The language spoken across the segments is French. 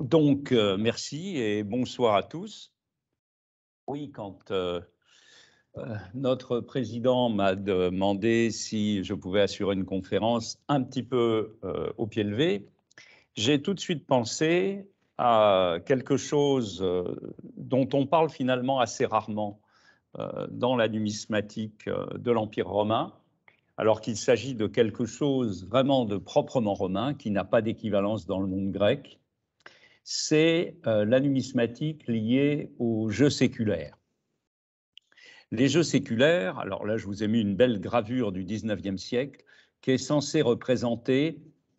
Donc, euh, merci et bonsoir à tous. Oui, quand euh, euh, notre président m'a demandé si je pouvais assurer une conférence un petit peu au pied levé, j'ai tout de suite pensé à quelque chose dont on parle finalement assez rarement dans la numismatique de l'Empire romain, alors qu'il s'agit de quelque chose vraiment de proprement romain, qui n'a pas d'équivalence dans le monde grec, c'est euh, la numismatique liée aux jeux séculaires. Les jeux séculaires, alors là je vous ai mis une belle gravure du 19e siècle, qui est censée représenter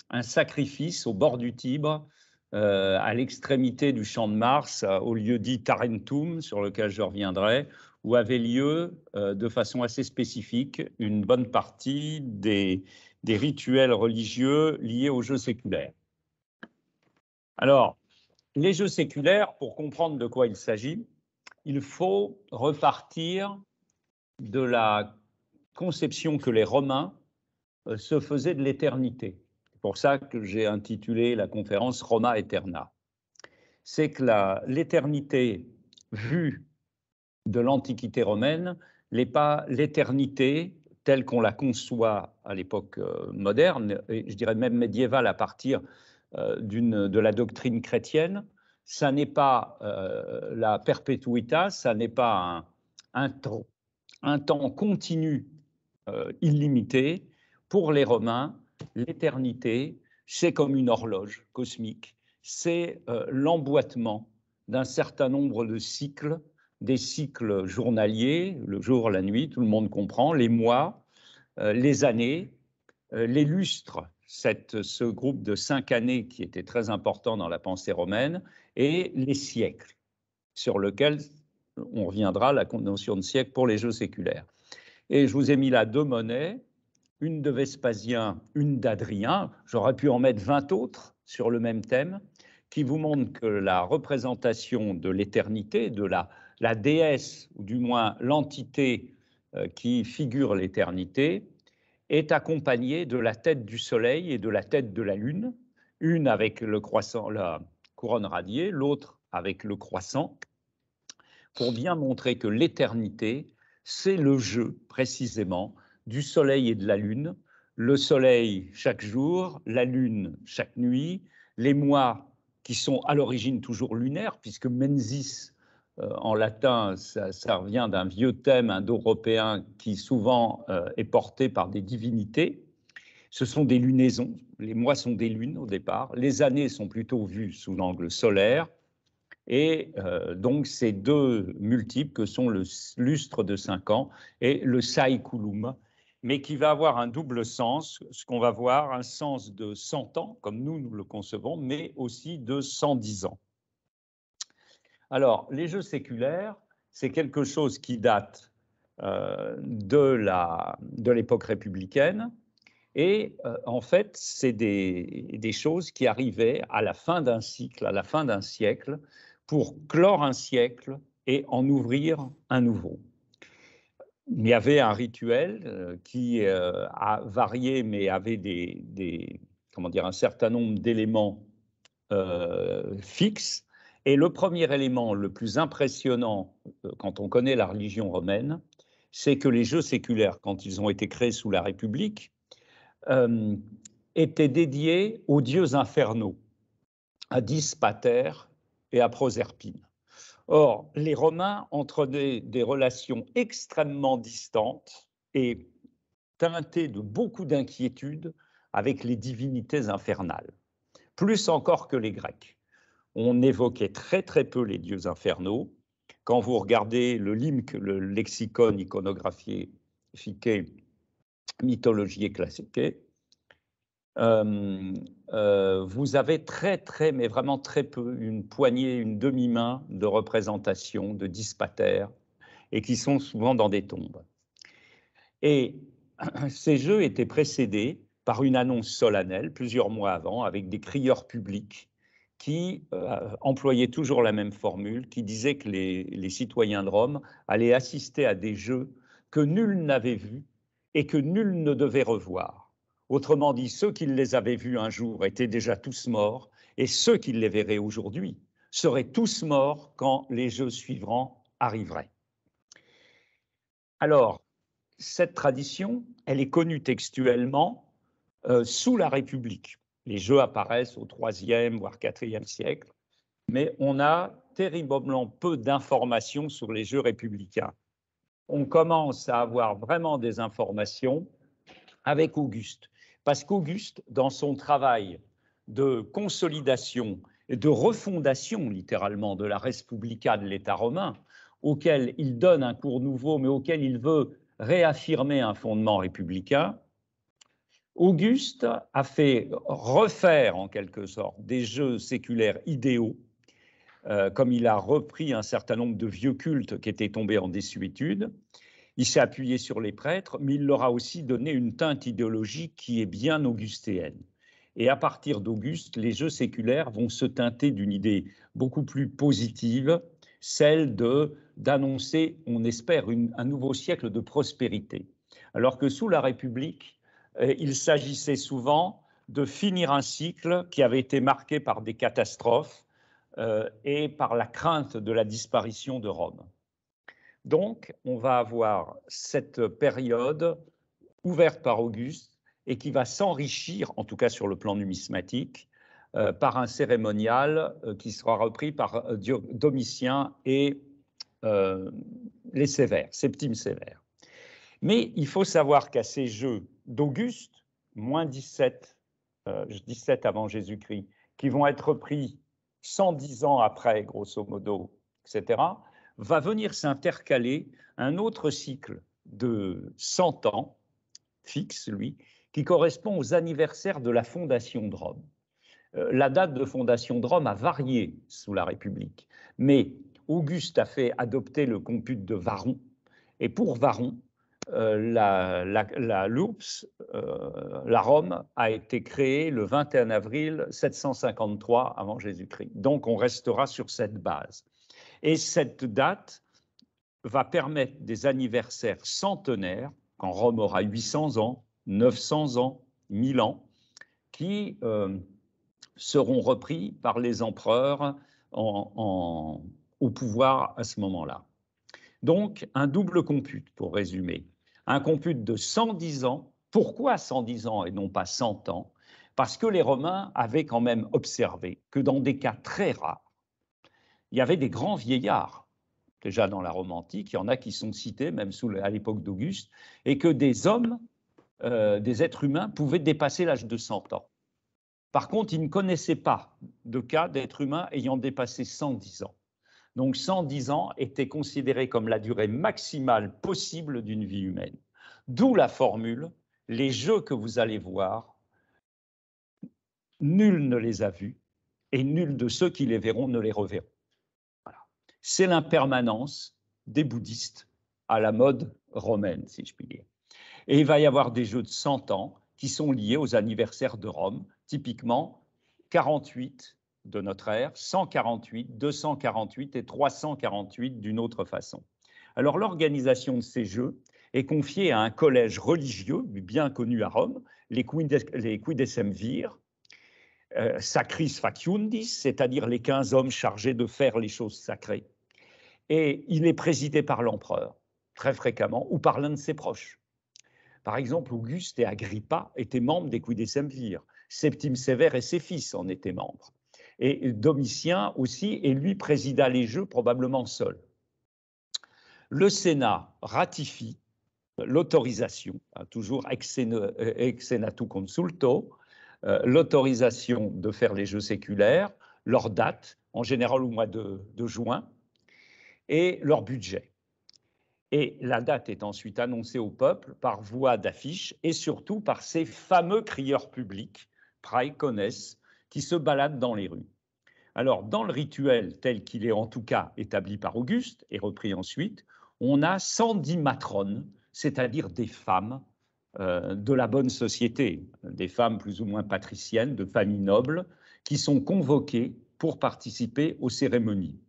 un sacrifice au bord du Tibre, euh, à l'extrémité du champ de Mars, euh, au lieu dit Tarentum, sur lequel je reviendrai, où avait lieu de façon assez spécifique une bonne partie des, des rituels religieux liés aux jeux séculaires. Alors, les jeux séculaires, pour comprendre de quoi il s'agit, il faut repartir de la conception que les Romains euh, se faisaient de l'éternité. C'est pour ça que j'ai intitulé la conférence Roma Eterna. C'est que l'éternité vue de l'Antiquité romaine n'est pas l'éternité telle qu'on la conçoit à l'époque euh, moderne, et je dirais même médiévale à partir euh, de la doctrine chrétienne. Ça n'est pas euh, la perpetuita, ça n'est pas un, un, temps continu euh, illimité. Pour les Romains, l'éternité, c'est comme une horloge cosmique, c'est l'emboîtement d'un certain nombre de cycles, des cycles journaliers, le jour, la nuit, tout le monde comprend, les mois, les années, les lustres, ce groupe de cinq années qui était très important dans la pensée romaine et les siècles, sur lequel on reviendra la notion de siècle pour les jeux séculaires. Et je vous ai mis là deux monnaies, une de Vespasien, une d'Adrien. J'aurais pu en mettre 20 autres sur le même thème, qui vous montrent que la représentation de l'éternité, de la déesse, ou du moins l'entité euh, qui figure l'éternité, est accompagnée de la tête du Soleil et de la tête de la Lune, une avec le croissant, la couronne radiée, l'autre avec le croissant, pour bien montrer que l'éternité, c'est le jeu précisément du Soleil et de la Lune, le Soleil chaque jour, la Lune chaque nuit, les mois qui sont à l'origine toujours lunaires, puisque menzies euh, en latin, ça, revient d'un vieux thème indo-européen qui souvent euh, est porté par des divinités. Ce sont des lunaisons, les mois sont des lunes au départ, les années sont plutôt vues sous l'angle solaire, et euh, donc ces deux multiples que sont le lustre de 5 ans et le saïkulum, mais qui va avoir un double sens, ce qu'on va voir, un sens de 100 ans, comme nous, nous le concevons, mais aussi de 110 ans. Alors, les jeux séculaires, c'est quelque chose qui date euh, de l'époque républicaine. Et euh, en fait, c'est des, choses qui arrivaient à la fin d'un cycle, à la fin d'un siècle, pour clore un siècle et en ouvrir un nouveau. Il y avait un rituel euh, qui a varié, mais avait des, comment dire, un certain nombre d'éléments fixes et le premier élément le plus impressionnant euh, quand on connaît la religion romaine, c'est que les jeux séculaires, quand ils ont été créés sous la République, euh, étaient dédiés aux dieux infernaux, à Dispater et à Proserpine. Or, les Romains entretenaient des relations extrêmement distantes et teintées de beaucoup d'inquiétudes avec les divinités infernales, plus encore que les Grecs on évoquait très très peu les dieux infernaux. Quand vous regardez le LIMC, le lexicon iconographié, mythologie et classique, euh, euh, vous avez très très, mais vraiment très peu, une poignée, une demi-main de représentations, de dispatères, et qui sont souvent dans des tombes. Et ces jeux étaient précédés par une annonce solennelle plusieurs mois avant avec des crieurs publics qui euh, employait toujours la même formule, qui disait que les, citoyens de Rome allaient assister à des jeux que nul n'avait vus et que nul ne devait revoir. Autrement dit, ceux qui les avaient vus un jour étaient déjà tous morts, et ceux qui les verraient aujourd'hui seraient tous morts quand les jeux suivants arriveraient. Alors, cette tradition, elle est connue textuellement euh, sous la République. Les jeux apparaissent au troisième voire quatrième siècle, mais on a terriblement peu d'informations sur les jeux républicains. On commence à avoir vraiment des informations avec Auguste, parce qu'Auguste, dans son travail de consolidation et de refondation, littéralement, de la Respublica de l'État romain, auquel il donne un cours nouveau, mais auquel il veut réaffirmer un fondement républicain, Auguste a fait refaire en quelque sorte des jeux séculaires idéaux, euh, comme il a repris un certain nombre de vieux cultes qui étaient tombés en désuétude. Il s'est appuyé sur les prêtres, mais il leur a aussi donné une teinte idéologique qui est bien augustéenne. Et à partir d'Auguste, les jeux séculaires vont se teinter d'une idée beaucoup plus positive, celle de d'annoncer, on espère, un nouveau siècle de prospérité. Alors que sous la République, euh, il s'agissait souvent de finir un cycle qui avait été marqué par des catastrophes euh, et par la crainte de la disparition de Rome. Donc, on va avoir cette période ouverte par Auguste et qui va s'enrichir, en tout cas sur le plan numismatique, euh, par un cérémonial qui sera repris par Domitien et les Sévères, Septime Sévère. Mais il faut savoir qu'à ces jeux d'Auguste, moins 17, euh, 17 avant Jésus-Christ, qui vont être pris 110 ans après, grosso modo, etc., va venir s'intercaler un autre cycle de 100 ans, fixe, lui, qui correspond aux anniversaires de la fondation de Rome. Euh, la date de fondation de Rome a varié sous la République, mais Auguste a fait adopter le compute de Varron, et pour Varron, euh, euh, la, Rome, a été créée le 21 avril 753 avant Jésus-Christ. Donc on restera sur cette base. Et cette date va permettre des anniversaires centenaires, quand Rome aura 800 ans, 900 ans, 1000 ans, qui euh, seront repris par les empereurs au pouvoir à ce moment-là. Donc, un double compute, pour résumer un compute de 110 ans. Pourquoi 110 ans et non pas 100 ans Parce que les Romains avaient quand même observé que dans des cas très rares, il y avait des grands vieillards. Déjà dans la Rome antique, il y en a qui sont cités, même sous, à l'époque d'Auguste, et que des hommes, euh, des êtres humains, pouvaient dépasser l'âge de 100 ans. Par contre, ils ne connaissaient pas de cas d'êtres humains ayant dépassé 110 ans. Donc 110 ans était considéré comme la durée maximale possible d'une vie humaine. D'où la formule, les jeux que vous allez voir, nul ne les a vus et nul de ceux qui les verront ne les reverront. C'est l'impermanence des bouddhistes à la mode romaine, si je puis dire. Et il va y avoir des jeux de 100 ans qui sont liés aux anniversaires de Rome, typiquement 48, de notre ère, 148, 248 et 348 d'une autre façon. Alors l'organisation de ces jeux est confiée à un collège religieux bien connu à Rome, les Quidecemvir, euh, Sacris Faciundis, c'est-à-dire les 15 hommes chargés de faire les choses sacrées. Et il est présidé par l'empereur, très fréquemment, ou par l'un de ses proches. Par exemple, Auguste et Agrippa étaient membres des vir. Septime Sévère et ses fils en étaient membres et Domitien aussi, et lui présida les Jeux probablement seul. Le Sénat ratifie l'autorisation, hein, toujours ex, euh, senatu consulto, euh, l'autorisation de faire les Jeux séculaires, leur date, en général au mois de, juin, et leur budget. Et la date est ensuite annoncée au peuple par voie d'affiche et surtout par ces fameux crieurs publics, praecones, qui se baladent dans les rues. Alors, dans le rituel tel qu'il est en tout cas établi par Auguste et repris ensuite, on a 110 matrones, c'est-à-dire des femmes euh, de la bonne société, des femmes plus ou moins patriciennes, de familles nobles, qui sont convoquées pour participer aux cérémonies.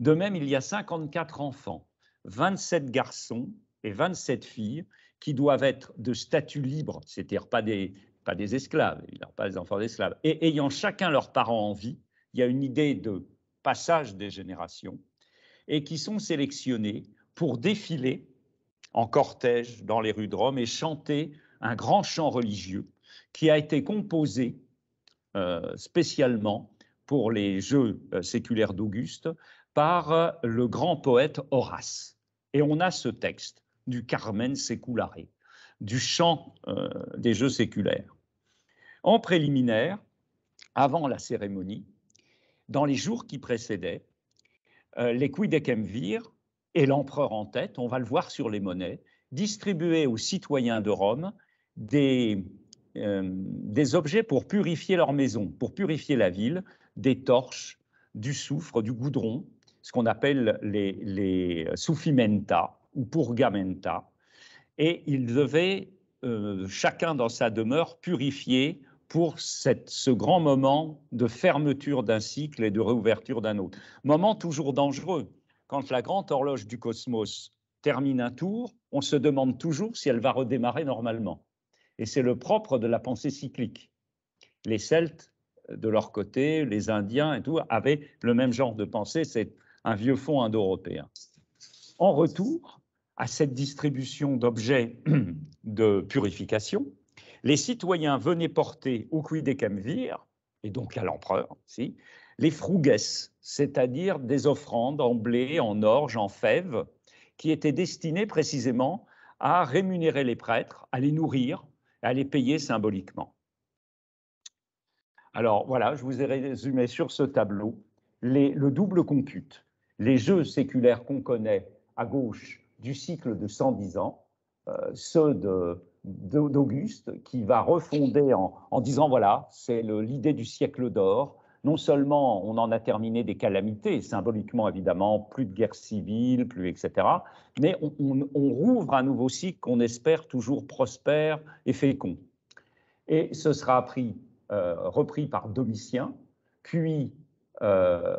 De même, il y a 54 enfants, 27 garçons et 27 filles qui doivent être de statut libre, c'est-à-dire pas des, pas des esclaves, pas des enfants d'esclaves, et ayant chacun leurs parents en vie, il y a une idée de passage des générations, et qui sont sélectionnés pour défiler en cortège dans les rues de Rome et chanter un grand chant religieux qui a été composé euh, spécialement pour les Jeux euh, séculaires d'Auguste par euh, le grand poète Horace. Et on a ce texte du Carmen Seculare, du champ euh, des Jeux séculaires. En préliminaire, avant la cérémonie, dans les jours qui précédaient, euh, les Quidecemvir et l'empereur en tête, on va le voir sur les monnaies, distribuaient aux citoyens de Rome euh, des, objets pour purifier leur maison, pour purifier la ville, des torches, du soufre, du goudron, ce qu'on appelle les, les soufimenta ou purgamenta, et ils devaient, euh, chacun dans sa demeure, purifier pour ce grand moment de fermeture d'un cycle et de réouverture d'un autre. Moment toujours dangereux. Quand la grande horloge du cosmos termine un tour, on se demande toujours si elle va redémarrer normalement. Et c'est le propre de la pensée cyclique. Les Celtes, euh, de leur côté, les Indiens et tout, avaient le même genre de pensée. C'est un vieux fond indo-européen. En retour, à cette distribution d'objets de purification, les citoyens venaient porter au des camvirs et donc à l'empereur, si, les fruges, c'est-à-dire des offrandes en blé, en orge, en fèves, qui étaient destinées précisément à rémunérer les prêtres, à les nourrir, à les payer symboliquement. Alors voilà, je vous ai résumé sur ce tableau les, le double compute, les jeux séculaires qu'on connaît à gauche du cycle de 110 ans, euh, ceux de d'Auguste qui va refonder en, disant voilà, c'est l'idée du siècle d'or. Non seulement on en a terminé des calamités, symboliquement évidemment, plus de guerre civile, plus etc., mais on, rouvre un nouveau cycle qu'on espère toujours prospère et fécond. Et ce sera euh, repris par Domitien, puis euh,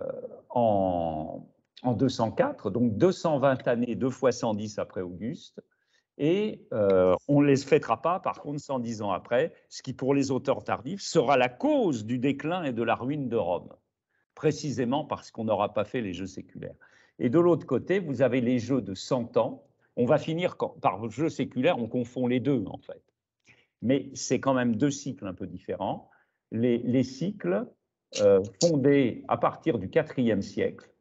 en, en 204, donc 220 années, deux fois 110 après Auguste. Et euh, on ne les fêtera pas, par contre, 110 ans après, ce qui, pour les auteurs tardifs, sera la cause du déclin et de la ruine de Rome, précisément parce qu'on n'aura pas fait les jeux séculaires. Et de l'autre côté, vous avez les jeux de 100 ans. On va finir quand, par Jeux séculaires, on confond les deux, en fait. Mais c'est quand même deux cycles un peu différents. Les, cycles euh, fondés à partir du IVe siècle,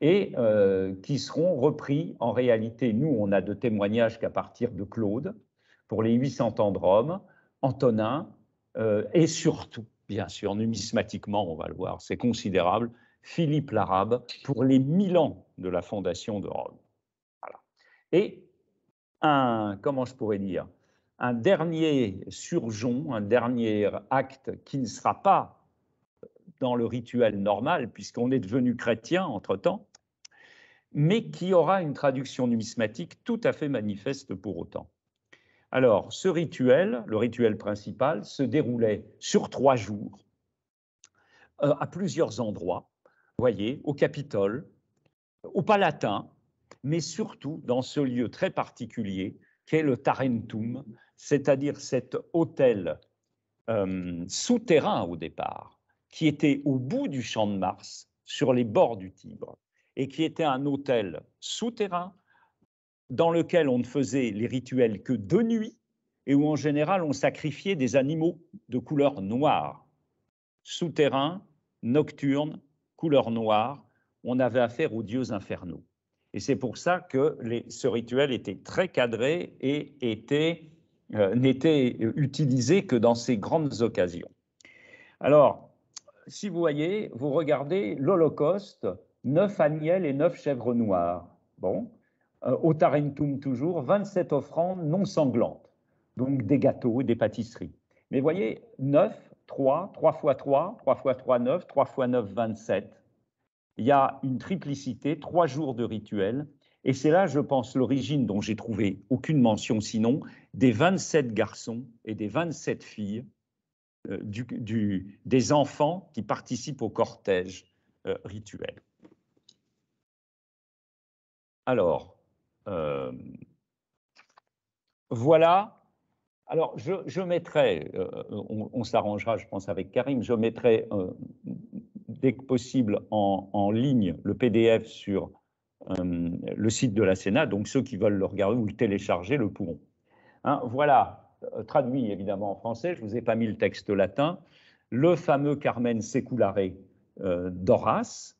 et euh, qui seront repris. En réalité, nous, on a de témoignages qu'à partir de Claude, pour les 800 ans de Rome, Antonin, euh, et surtout, bien sûr, numismatiquement, on va le voir, c'est considérable, Philippe l'Arabe, pour les 1000 ans de la fondation de Rome. Et un, comment je pourrais dire, un dernier surjon, un dernier acte qui ne sera pas dans le rituel normal, puisqu'on est devenu chrétien entre-temps, mais qui aura une traduction numismatique tout à fait manifeste pour autant. Alors, ce rituel, le rituel principal, se déroulait sur trois jours, euh, à plusieurs endroits, voyez, au Capitole, au Palatin, mais surtout dans ce lieu très particulier qu'est le Tarentum, c'est-à-dire cet hôtel euh, souterrain au départ, qui était au bout du champ de Mars, sur les bords du Tibre, et qui était un hôtel souterrain dans lequel on ne faisait les rituels que de nuit et où en général on sacrifiait des animaux de couleur noire. Souterrain, nocturne, couleur noire, on avait affaire aux dieux infernaux. Et c'est pour ça que les, ce rituel était très cadré et euh, n'était euh, utilisé que dans ces grandes occasions. Alors, si vous voyez, vous regardez l'Holocauste, neuf agnels et neuf chèvres noires. Bon, euh, au Tarentum toujours, 27 offrandes non sanglantes, donc des gâteaux et des pâtisseries. Mais voyez, 9, 3, 3 fois 3, 3 fois 3, 9, 3 fois 9, 27. Il y a une triplicité, trois jours de rituel. Et c'est là, je pense, l'origine dont j'ai trouvé aucune mention sinon, des 27 garçons et des 27 filles euh, du, des enfants qui participent au cortège euh, rituel. Alors, euh, voilà. Alors, je, mettrai, on, s'arrangera, je pense, avec Karim, je mettrai, dès que possible, en, ligne le PDF sur le site de la Sénat. Donc, ceux qui veulent le regarder ou le télécharger le pourront. Hein, voilà. Euh, traduit évidemment en français, je ne vous ai pas mis le texte latin, le fameux Carmen Secularé euh, d'Horace,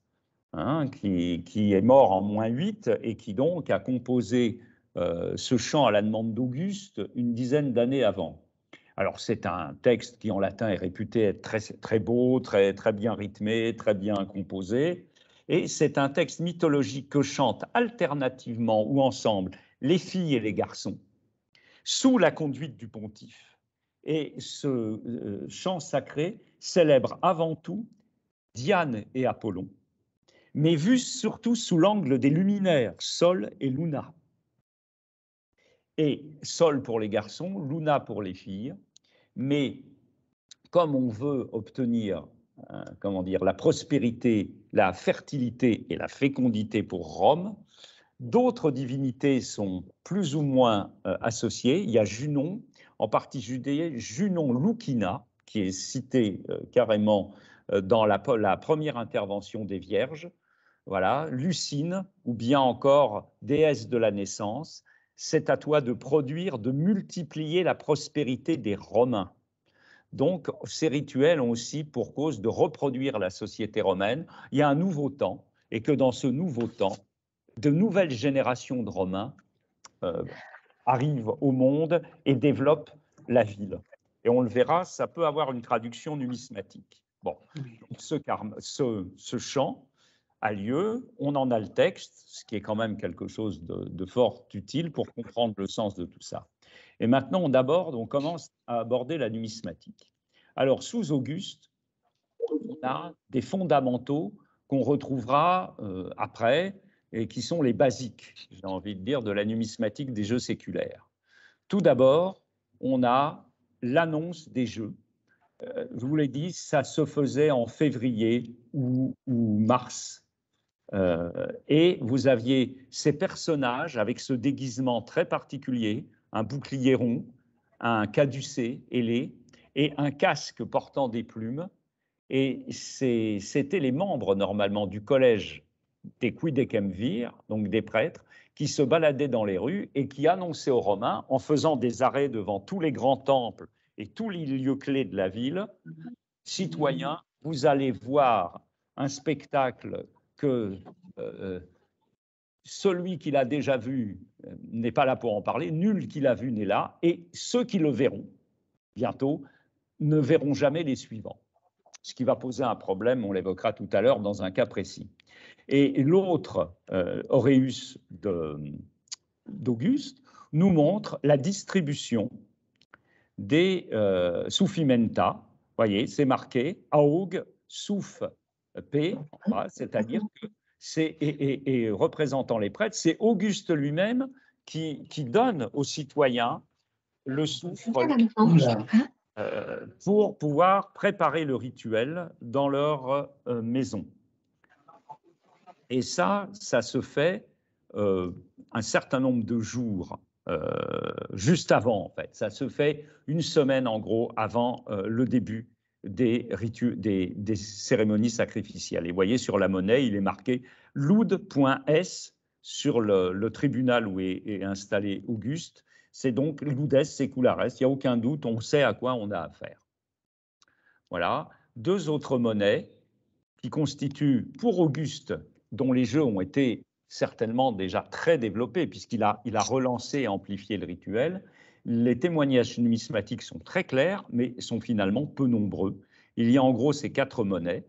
hein, qui, est mort en moins 8 et qui donc a composé euh, ce chant à la demande d'Auguste une dizaine d'années avant. Alors c'est un texte qui en latin est réputé être très, très beau, très, très bien rythmé, très bien composé, et c'est un texte mythologique que chantent alternativement ou ensemble les filles et les garçons sous la conduite du pontife. Et ce euh, chant sacré célèbre avant tout Diane et Apollon, mais vu surtout sous l'angle des luminaires, Sol et Luna. Et Sol pour les garçons, Luna pour les filles, mais comme on veut obtenir euh, comment dire, la prospérité, la fertilité et la fécondité pour Rome, D'autres divinités sont plus ou moins euh, associées. Il y a Junon, en partie judée, Junon lukina qui est citée euh, carrément euh, dans la, la, première intervention des Vierges. Voilà, Lucine, ou bien encore déesse de la naissance, c'est à toi de produire, de multiplier la prospérité des Romains. Donc, ces rituels ont aussi pour cause de reproduire la société romaine. Il y a un nouveau temps, et que dans ce nouveau temps, de nouvelles générations de Romains euh, arrivent au monde et développent la ville. Et on le verra, ça peut avoir une traduction numismatique. Bon, ce, chant a lieu, on en a le texte, ce qui est quand même quelque chose de, fort utile pour comprendre le sens de tout ça. Et maintenant, on on commence à aborder la numismatique. Alors, sous Auguste, on a des fondamentaux qu'on retrouvera euh, après et qui sont les basiques, j'ai envie de dire, de la numismatique des jeux séculaires. Tout d'abord, on a l'annonce des jeux. Euh, je vous l'ai dit, ça se faisait en février ou, mars. Euh, et vous aviez ces personnages avec ce déguisement très particulier, un bouclier rond, un caducé ailé et un casque portant des plumes. Et c'était les membres normalement du collège des donc des prêtres, qui se baladaient dans les rues et qui annonçaient aux Romains, en faisant des arrêts devant tous les grands temples et tous les lieux clés de la ville, mhm. citoyens, vous allez voir un spectacle que euh, celui qui l'a déjà vu euh, n'est pas là pour en parler, nul qui l'a vu n'est là, et ceux qui le verront bientôt ne verront jamais les suivants. Ce qui va poser un problème, on l'évoquera tout à l'heure dans un cas précis. Et l'autre, euh, d'Auguste, nous montre la distribution des euh, suffimenta. Vous voyez, c'est marqué aug souf p, ah, c'est-à-dire que c'est et, représentant les prêtres, c'est Auguste lui-même qui, donne aux citoyens le soufre hein. euh, pour pouvoir préparer le rituel dans leur euh, maison. Et ça, ça se fait euh, un certain nombre de jours euh, juste avant, en fait. Ça se fait une semaine, en gros, avant euh, le début des, cérémonies sacrificielles. Et vous voyez, sur la monnaie, il est marqué loud.s sur le, tribunal où est, installé Auguste. C'est donc c'est seculares. Il n'y a aucun doute, on sait à quoi on a affaire. Voilà. Deux autres monnaies qui constituent pour Auguste dont les jeux ont été certainement déjà très développés, puisqu'il a, il a relancé et amplifié le rituel. Les témoignages numismatiques sont très clairs, mais sont finalement peu nombreux. Il y a en gros ces quatre monnaies.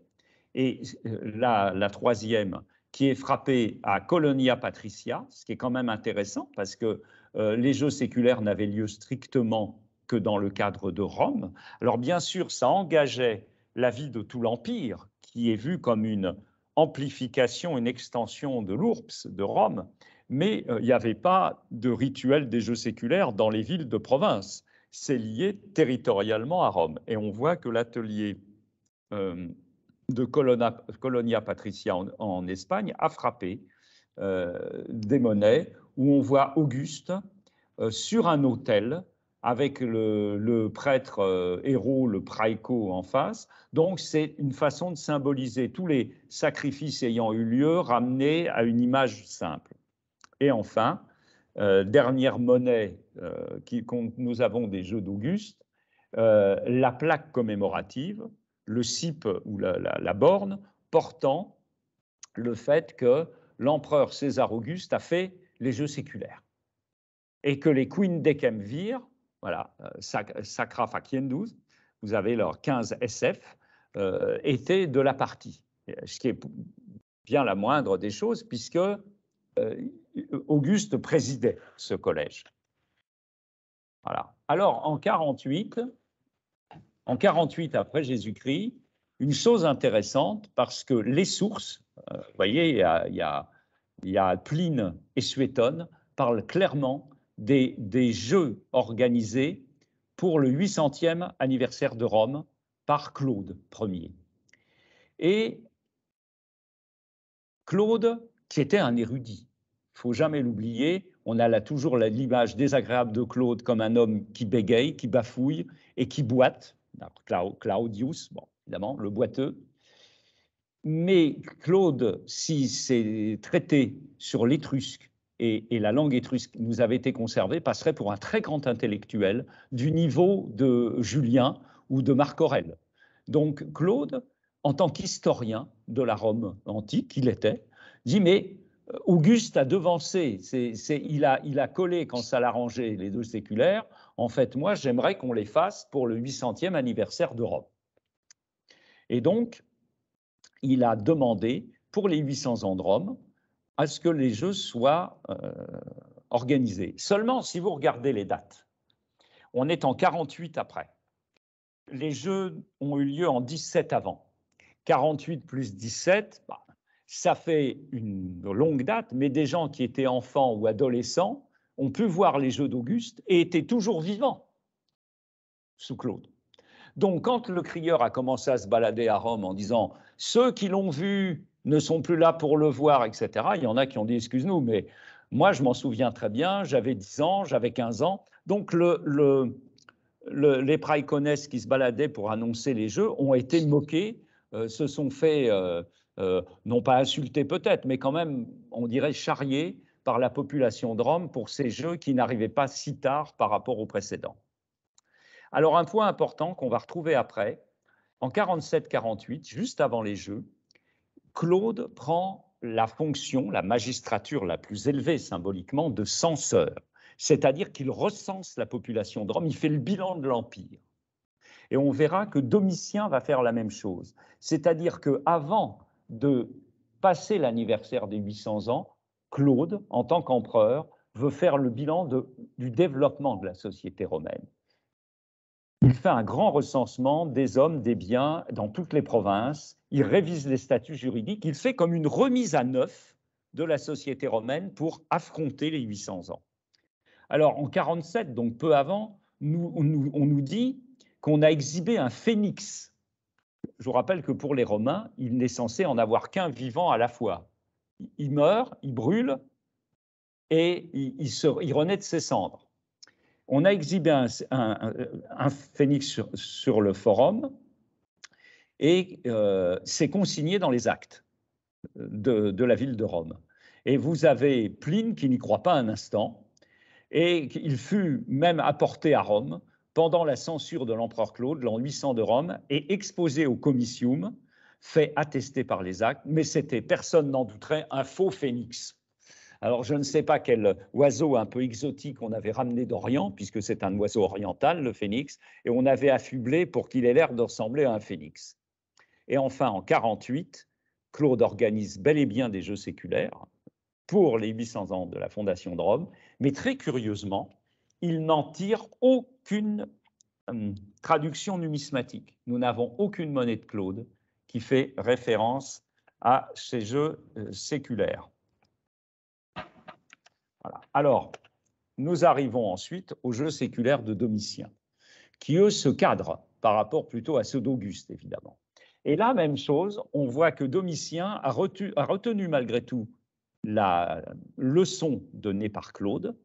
Et euh, la, la troisième, qui est frappée à Colonia Patricia, ce qui est quand même intéressant, parce que euh, les jeux séculaires n'avaient lieu strictement que dans le cadre de Rome. Alors bien sûr, ça engageait la vie de tout l'Empire, qui est vu comme une, amplification, une extension de l'URPS, de Rome, mais euh, il n'y avait pas de rituel des Jeux séculaires dans les villes de province. C'est lié territorialement à Rome. Et on voit que l'atelier euh, de Colonia Patricia en, Espagne a frappé euh, des monnaies où on voit Auguste sur un autel avec le, prêtre euh, héros, le praïco en face. Donc c'est une façon de symboliser tous les sacrifices ayant eu lieu, ramenés à une image simple. Et enfin, euh, dernière monnaie euh, nous avons des jeux d'Auguste, la plaque commémorative, le CIP ou la, borne, portant le fait que l'empereur César Auguste a fait les jeux séculaires et que les queens Dekemvir voilà, Sacra 12 vous avez leurs 15 SF, euh, étaient de la partie, ce qui est bien la moindre des choses, puisque euh, Auguste présidait ce collège. Voilà. Alors, en 48, en 48 après Jésus-Christ, une chose intéressante, parce que les sources, euh, vous voyez, il y a Pline et Suétone, parlent clairement des, jeux organisés pour le 800e anniversaire de Rome par Claude Ier. Et Claude, qui était un érudit, il faut jamais l'oublier, on a là toujours l'image désagréable de Claude comme un homme qui bégaye, qui bafouille et qui boite. Claudius, bon, évidemment, le boiteux. Mais Claude, si ses traités sur l'étrusque et, la langue étrusque nous avait été conservée passerait pour un très grand intellectuel du niveau de Julien ou de Marc Aurèle. Donc Claude, en tant qu'historien de la Rome antique, il était, dit mais euh, Auguste a devancé, il, a, il, a, collé quand ça l'arrangeait les deux séculaires. En fait, moi, j'aimerais qu'on les fasse pour le 800e anniversaire de Rome. Et donc, il a demandé pour les 800 ans de Rome à ce que les Jeux soient euh, organisés. Seulement, si vous regardez les dates, on est en 48 après. Les Jeux ont eu lieu en 17 avant. 48 plus 17, bah, ça fait une longue date, mais des gens qui étaient enfants ou adolescents ont pu voir les Jeux d'Auguste et étaient toujours vivants sous Claude. Donc, quand le crieur a commencé à se balader à Rome en disant Ceux qui l'ont vu ne sont plus là pour le voir, etc. Il y en a qui ont dit excuse-nous, mais moi je m'en souviens très bien, j'avais 10 ans, j'avais 15 ans. Donc le, le, les qui se baladaient pour annoncer les jeux ont été moqués, euh, se sont fait, euh, euh, non pas insultés peut-être, mais quand même, on dirait charriés par la population de Rome pour ces jeux qui n'arrivaient pas si tard par rapport aux précédents. Alors un point important qu'on va retrouver après, en 47-48, juste avant les Jeux, Claude prend la fonction, la magistrature la plus élevée symboliquement, de censeur, c'est-à-dire qu'il recense la population de Rome, il fait le bilan de l'Empire. Et on verra que Domitien va faire la même chose, c'est-à-dire qu'avant de passer l'anniversaire des 800 ans, Claude, en tant qu'empereur, veut faire le bilan du développement de la société romaine. Il fait un grand recensement des hommes, des biens dans toutes les provinces. Il révise les statuts juridiques. Il fait comme une remise à neuf de la société romaine pour affronter les 800 ans. Alors en 47, donc peu avant, on, nous, dit qu'on a exhibé un phénix. Je vous rappelle que pour les Romains, il n'est censé en avoir qu'un vivant à la fois. Il meurt, il brûle et se, il renaît de ses cendres on a exhibé un, phénix sur, le forum et euh, c'est consigné dans les actes de, la ville de Rome. Et vous avez Pline qui n'y croit pas un instant et il fut même apporté à Rome pendant la censure de l'empereur Claude, l'an 800 de Rome, et exposé au comitium, fait attester par les actes, mais c'était, personne n'en douterait, un faux phénix. Alors, je ne sais pas quel oiseau un peu exotique on avait ramené d'Orient, puisque c'est un oiseau oriental, le phénix, et on avait affublé pour qu'il ait l'air de ressembler à un phénix. Et enfin, en 48, Claude organise bel et bien des jeux séculaires pour les 800 ans de la fondation de Rome, mais très curieusement, il n'en tire aucune euh, traduction numismatique. Nous n'avons aucune monnaie de Claude qui fait référence à ces jeux euh, séculaires. Alors, nous arrivons ensuite aux Jeux séculaires de Domitien, qui eux se cadrent par rapport plutôt à ceux d'Auguste, évidemment. Et là, même chose, on voit que Domitien a retenu, malgré tout la leçon donnée par Claude,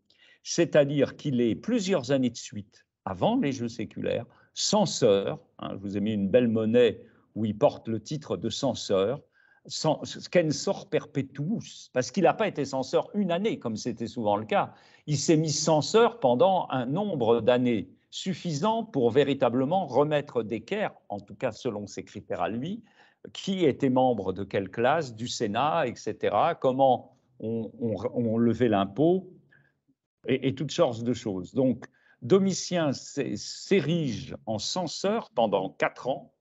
c'est-à-dire qu'il est plusieurs années de suite, avant les Jeux séculaires, censeur. Hein, je vous ai mis une belle monnaie où il porte le titre de censeur censor perpetuus, parce qu'il n'a pas été censeur une année, comme c'était souvent le cas. Il s'est mis censeur pendant un nombre d'années suffisant pour véritablement remettre d'équerre, en tout cas selon ses critères à lui, qui était membre de quelle classe, du Sénat, etc., comment on, on, levait l'impôt, et, et, toutes sortes de choses. Donc, Domitien s'érige en censeur pendant quatre ans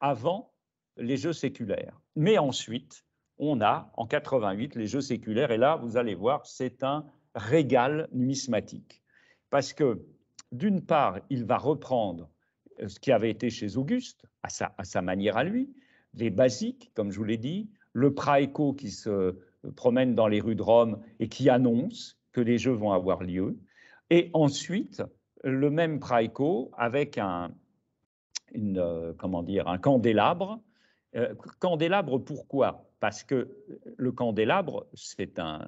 avant les jeux séculaires. Mais ensuite, on a en 88 les jeux séculaires, et là, vous allez voir, c'est un régal numismatique. Parce que, d'une part, il va reprendre euh, ce qui avait été chez Auguste, à sa, manière à lui, les basiques, comme je vous l'ai dit, le praeco qui se euh, promène dans les rues de Rome et qui annonce que les jeux vont avoir lieu, et ensuite, le même praeco avec un, euh, comment dire, un candélabre euh, candélabre, pourquoi Parce que euh, le candélabre, c'est un,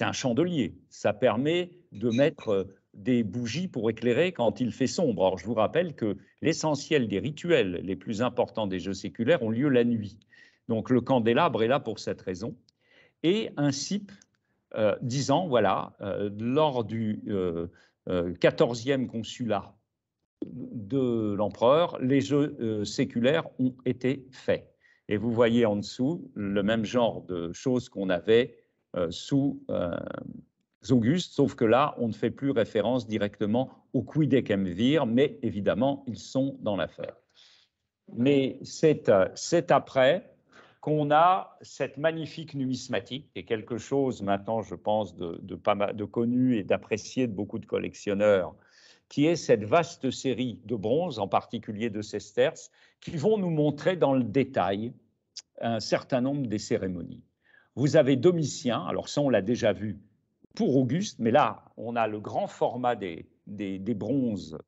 un chandelier. Ça permet de mettre euh, des bougies pour éclairer quand il fait sombre. Or, je vous rappelle que l'essentiel des rituels les plus importants des jeux séculaires ont lieu la nuit. Donc, le candélabre est là pour cette raison. Et un CIP disant, voilà, lors du 14e consulat de l'empereur, les jeux euh, séculaires ont été faits. Et vous voyez en dessous le même genre de choses qu'on avait euh, sous euh, Auguste, sauf que là, on ne fait plus référence directement au quidecemvir, mais évidemment, ils sont dans l'affaire. Mais c'est après qu'on a cette magnifique numismatique, et quelque chose maintenant, je pense, de, de connu et d'apprécié de beaucoup de collectionneurs, qui est cette vaste série de bronzes, en particulier de sesterces, qui vont nous montrer dans le détail un certain nombre des cérémonies. Vous avez Domitien, alors ça on l'a déjà vu pour Auguste, mais là on a le grand format des, des, bronzes,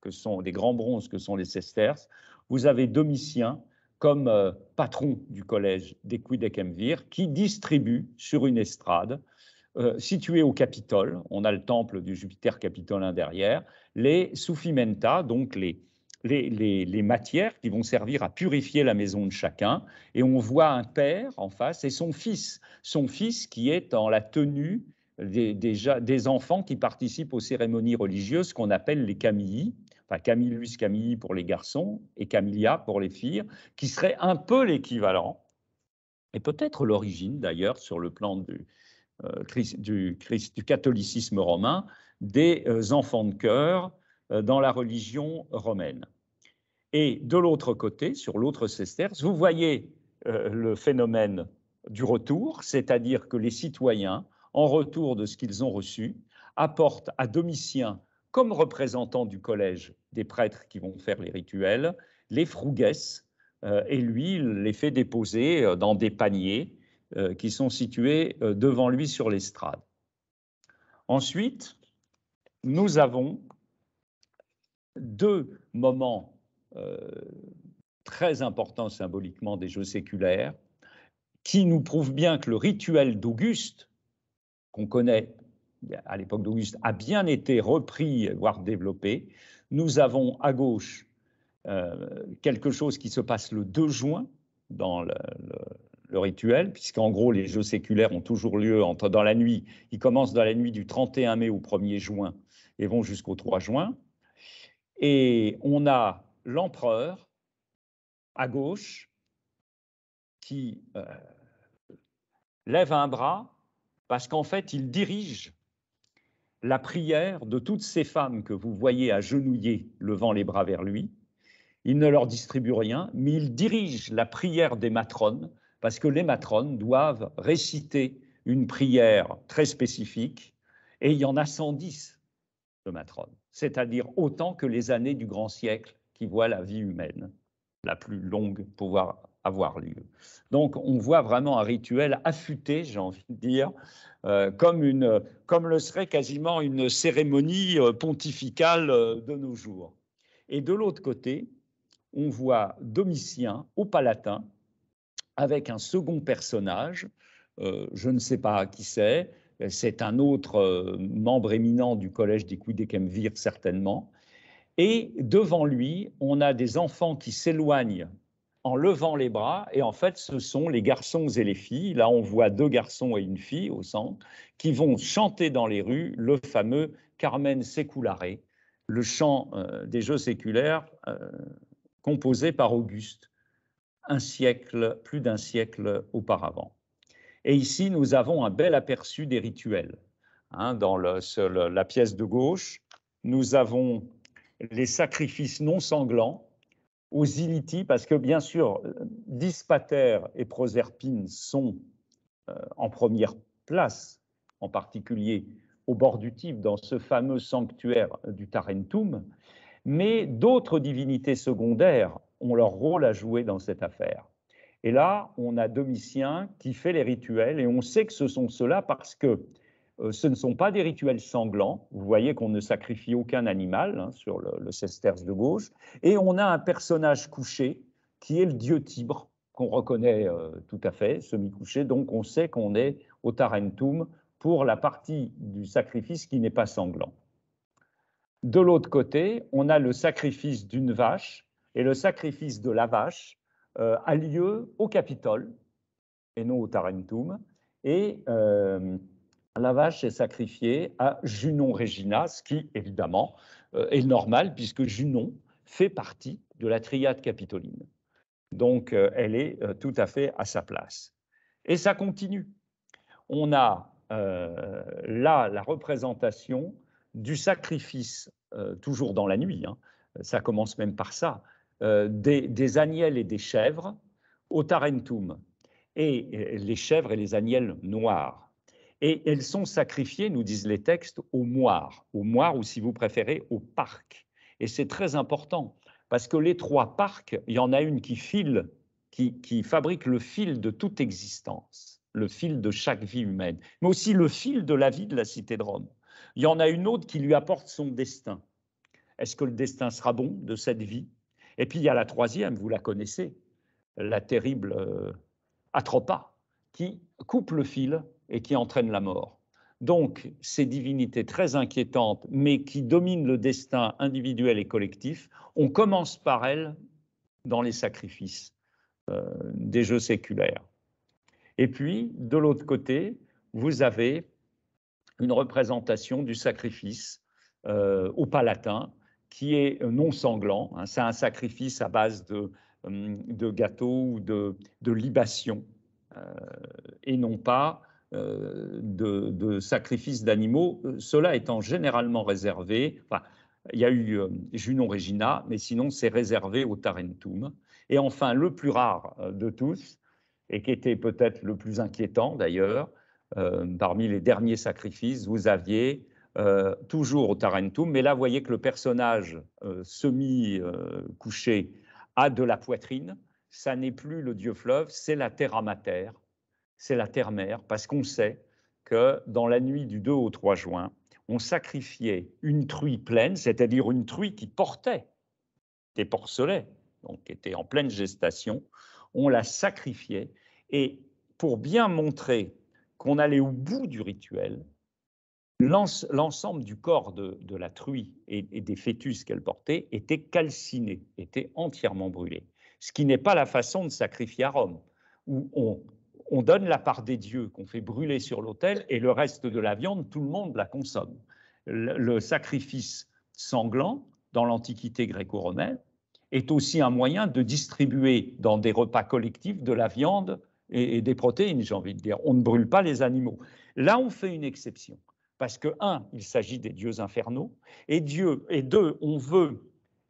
que sont, des grands bronzes que sont les sesterces. Vous avez Domitien, comme euh, patron du collège des Quidecemvir, qui distribue sur une estrade euh, situé au Capitole, on a le temple du Jupiter capitolin derrière, les suffimenta, donc les, matières qui vont servir à purifier la maison de chacun. Et on voit un père en face et son fils, son fils qui est en la tenue des, des, enfants qui participent aux cérémonies religieuses qu'on appelle les camillis, enfin Camillus Camilli pour les garçons et Camilla pour les filles, qui serait un peu l'équivalent, et peut-être l'origine d'ailleurs sur le plan du, euh, du, catholicisme romain des euh, enfants de cœur euh, dans la religion romaine. Et de l'autre côté, sur l'autre sesterce, vous voyez le phénomène du retour, c'est-à-dire que les citoyens, en retour de ce qu'ils ont reçu, apportent à Domitien, comme représentant du collège des prêtres qui vont faire les rituels, les frouguesses, et lui, les fait déposer dans des paniers euh, qui sont situés euh, devant lui sur l'estrade. Ensuite, nous avons deux moments euh, très importants symboliquement des Jeux séculaires qui nous prouvent bien que le rituel d'Auguste, qu'on connaît à l'époque d'Auguste, a bien été repris, voire développé. Nous avons à gauche quelque chose qui se passe le 2 juin dans le le rituel, puisqu'en gros, les jeux séculaires ont toujours lieu entre, dans la nuit. Ils commencent dans la nuit du 31 mai au 1er juin et vont jusqu'au 3 juin. Et on a l'empereur à gauche qui euh, lève un bras parce qu'en fait, il dirige la prière de toutes ces femmes que vous voyez agenouillées, levant les bras vers lui. Il ne leur distribue rien, mais il dirige la prière des matrones parce que les matrones doivent réciter une prière très spécifique, et il y en a 110 de matrones, c'est-à-dire autant que les années du grand siècle qui voient la vie humaine la plus longue pouvoir avoir lieu. Donc on voit vraiment un rituel affûté, j'ai envie de dire, euh, comme, une, comme le serait quasiment une cérémonie euh, pontificale euh, de nos jours. Et de l'autre côté, on voit Domitien au Palatin, avec un second personnage, euh, je ne sais pas qui c'est, c'est un autre euh, membre éminent du collège des Quidekemvir certainement, et devant lui, on a des enfants qui s'éloignent en levant les bras, et en fait, ce sont les garçons et les filles, là on voit deux garçons et une fille au centre, qui vont chanter dans les rues le fameux Carmen Seculare, le chant euh, des jeux séculaires composé par Auguste un siècle, plus d'un siècle auparavant. Et ici, nous avons un bel aperçu des rituels. Hein, dans le, la pièce de gauche, nous avons les sacrifices non sanglants aux iliti parce que bien sûr, Dispater et Proserpine sont euh, en première place, en particulier au bord du type dans ce fameux sanctuaire du Tarentum, mais d'autres divinités secondaires ont leur rôle à jouer dans cette affaire. Et là, on a Domitien qui fait les rituels, et on sait que ce sont ceux-là parce que euh, ce ne sont pas des rituels sanglants. Vous voyez qu'on ne sacrifie aucun animal hein, sur le, le de gauche. Et on a un personnage couché qui est le dieu Tibre, qu'on reconnaît euh, tout à fait, semi-couché. Donc on sait qu'on est au Tarentum pour la partie du sacrifice qui n'est pas sanglant. De l'autre côté, on a le sacrifice d'une vache et le sacrifice de la vache euh, a lieu au Capitole et non au Tarentum. Et euh, la vache est sacrifiée à Junon Regina, ce qui évidemment euh, est normal puisque Junon fait partie de la triade capitoline. Donc elle est tout à fait à sa place. Et ça continue. On a là la représentation du sacrifice, toujours dans la nuit, hein. ça commence même par ça, euh, des, des, et des chèvres au Tarentum, et euh, les chèvres et les agnelles noirs Et elles sont sacrifiées, nous disent les textes, au moire, au moire ou si vous préférez, au parc. Et c'est très important, parce que les trois parcs, il y en a une qui file, qui, qui fabrique le fil de toute existence, le fil de chaque vie humaine, mais aussi le fil de la vie de la cité de Rome. Il y en a une autre qui lui apporte son destin. Est-ce que le destin sera bon de cette vie et puis il y a la troisième, vous la connaissez, la terrible euh, Atropa, qui coupe le fil et qui entraîne la mort. Donc, ces divinités très inquiétantes, mais qui dominent le destin individuel et collectif, on commence par elles dans les sacrifices euh, des jeux séculaires. Et puis, de l'autre côté, vous avez une représentation du sacrifice euh, au palatin, qui est euh, non sanglant. Hein. c'est un sacrifice à base de, hum, de gâteaux ou de, de libations euh, et non pas euh, de, de sacrifices d'animaux, cela étant généralement réservé. Enfin, il y a eu Junon Regina, mais sinon c'est réservé au Tarentum. Et enfin, le plus rare de tous, et qui était peut-être le plus inquiétant d'ailleurs, parmi les derniers sacrifices, vous aviez euh, toujours au Tarentum, mais là, vous voyez que le personnage euh, semi-couché euh, a de la poitrine. Ça n'est plus le dieu fleuve, c'est la terre mater, c'est la terre-mère, parce qu'on sait que dans la nuit du 2 au 3 juin, on sacrifiait une truie pleine, c'est-à-dire une truie qui portait des porcelets, donc qui était en pleine gestation. On la sacrifiait et pour bien montrer qu'on allait au bout du rituel, l'ensemble du corps de, la truie et, des fœtus qu'elle portait était calciné, était entièrement brûlé. Ce qui n'est pas la façon de sacrifier à Rome, où on, donne la part des dieux qu'on fait brûler sur l'autel et le reste de la viande, tout le monde la consomme. Le, sacrifice sanglant dans l'Antiquité gréco-romaine est aussi un moyen de distribuer dans des repas collectifs de la viande et des protéines, j'ai envie de dire. On ne brûle pas les animaux. Là, on fait une exception parce que, un, il s'agit des dieux infernaux, et, Dieu, et deux, on veut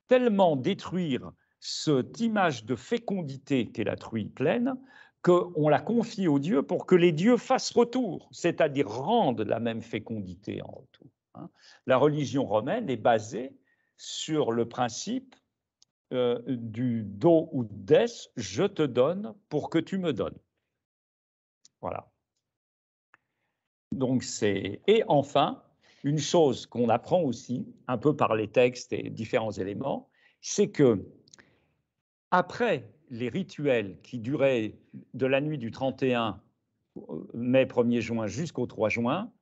tellement détruire cette image de fécondité qu'est la truie pleine, qu'on la confie aux dieux pour que les dieux fassent retour, c'est-à-dire rendent la même fécondité en retour. Hein. La religion romaine est basée sur le principe euh, du do ou des, je te donne pour que tu me donnes. Voilà et enfin une chose qu'on apprend aussi un peu par les textes et différents éléments, c'est que après les rituels qui duraient de la nuit du 31 euh, mai 1er juin jusqu'au 3 juin,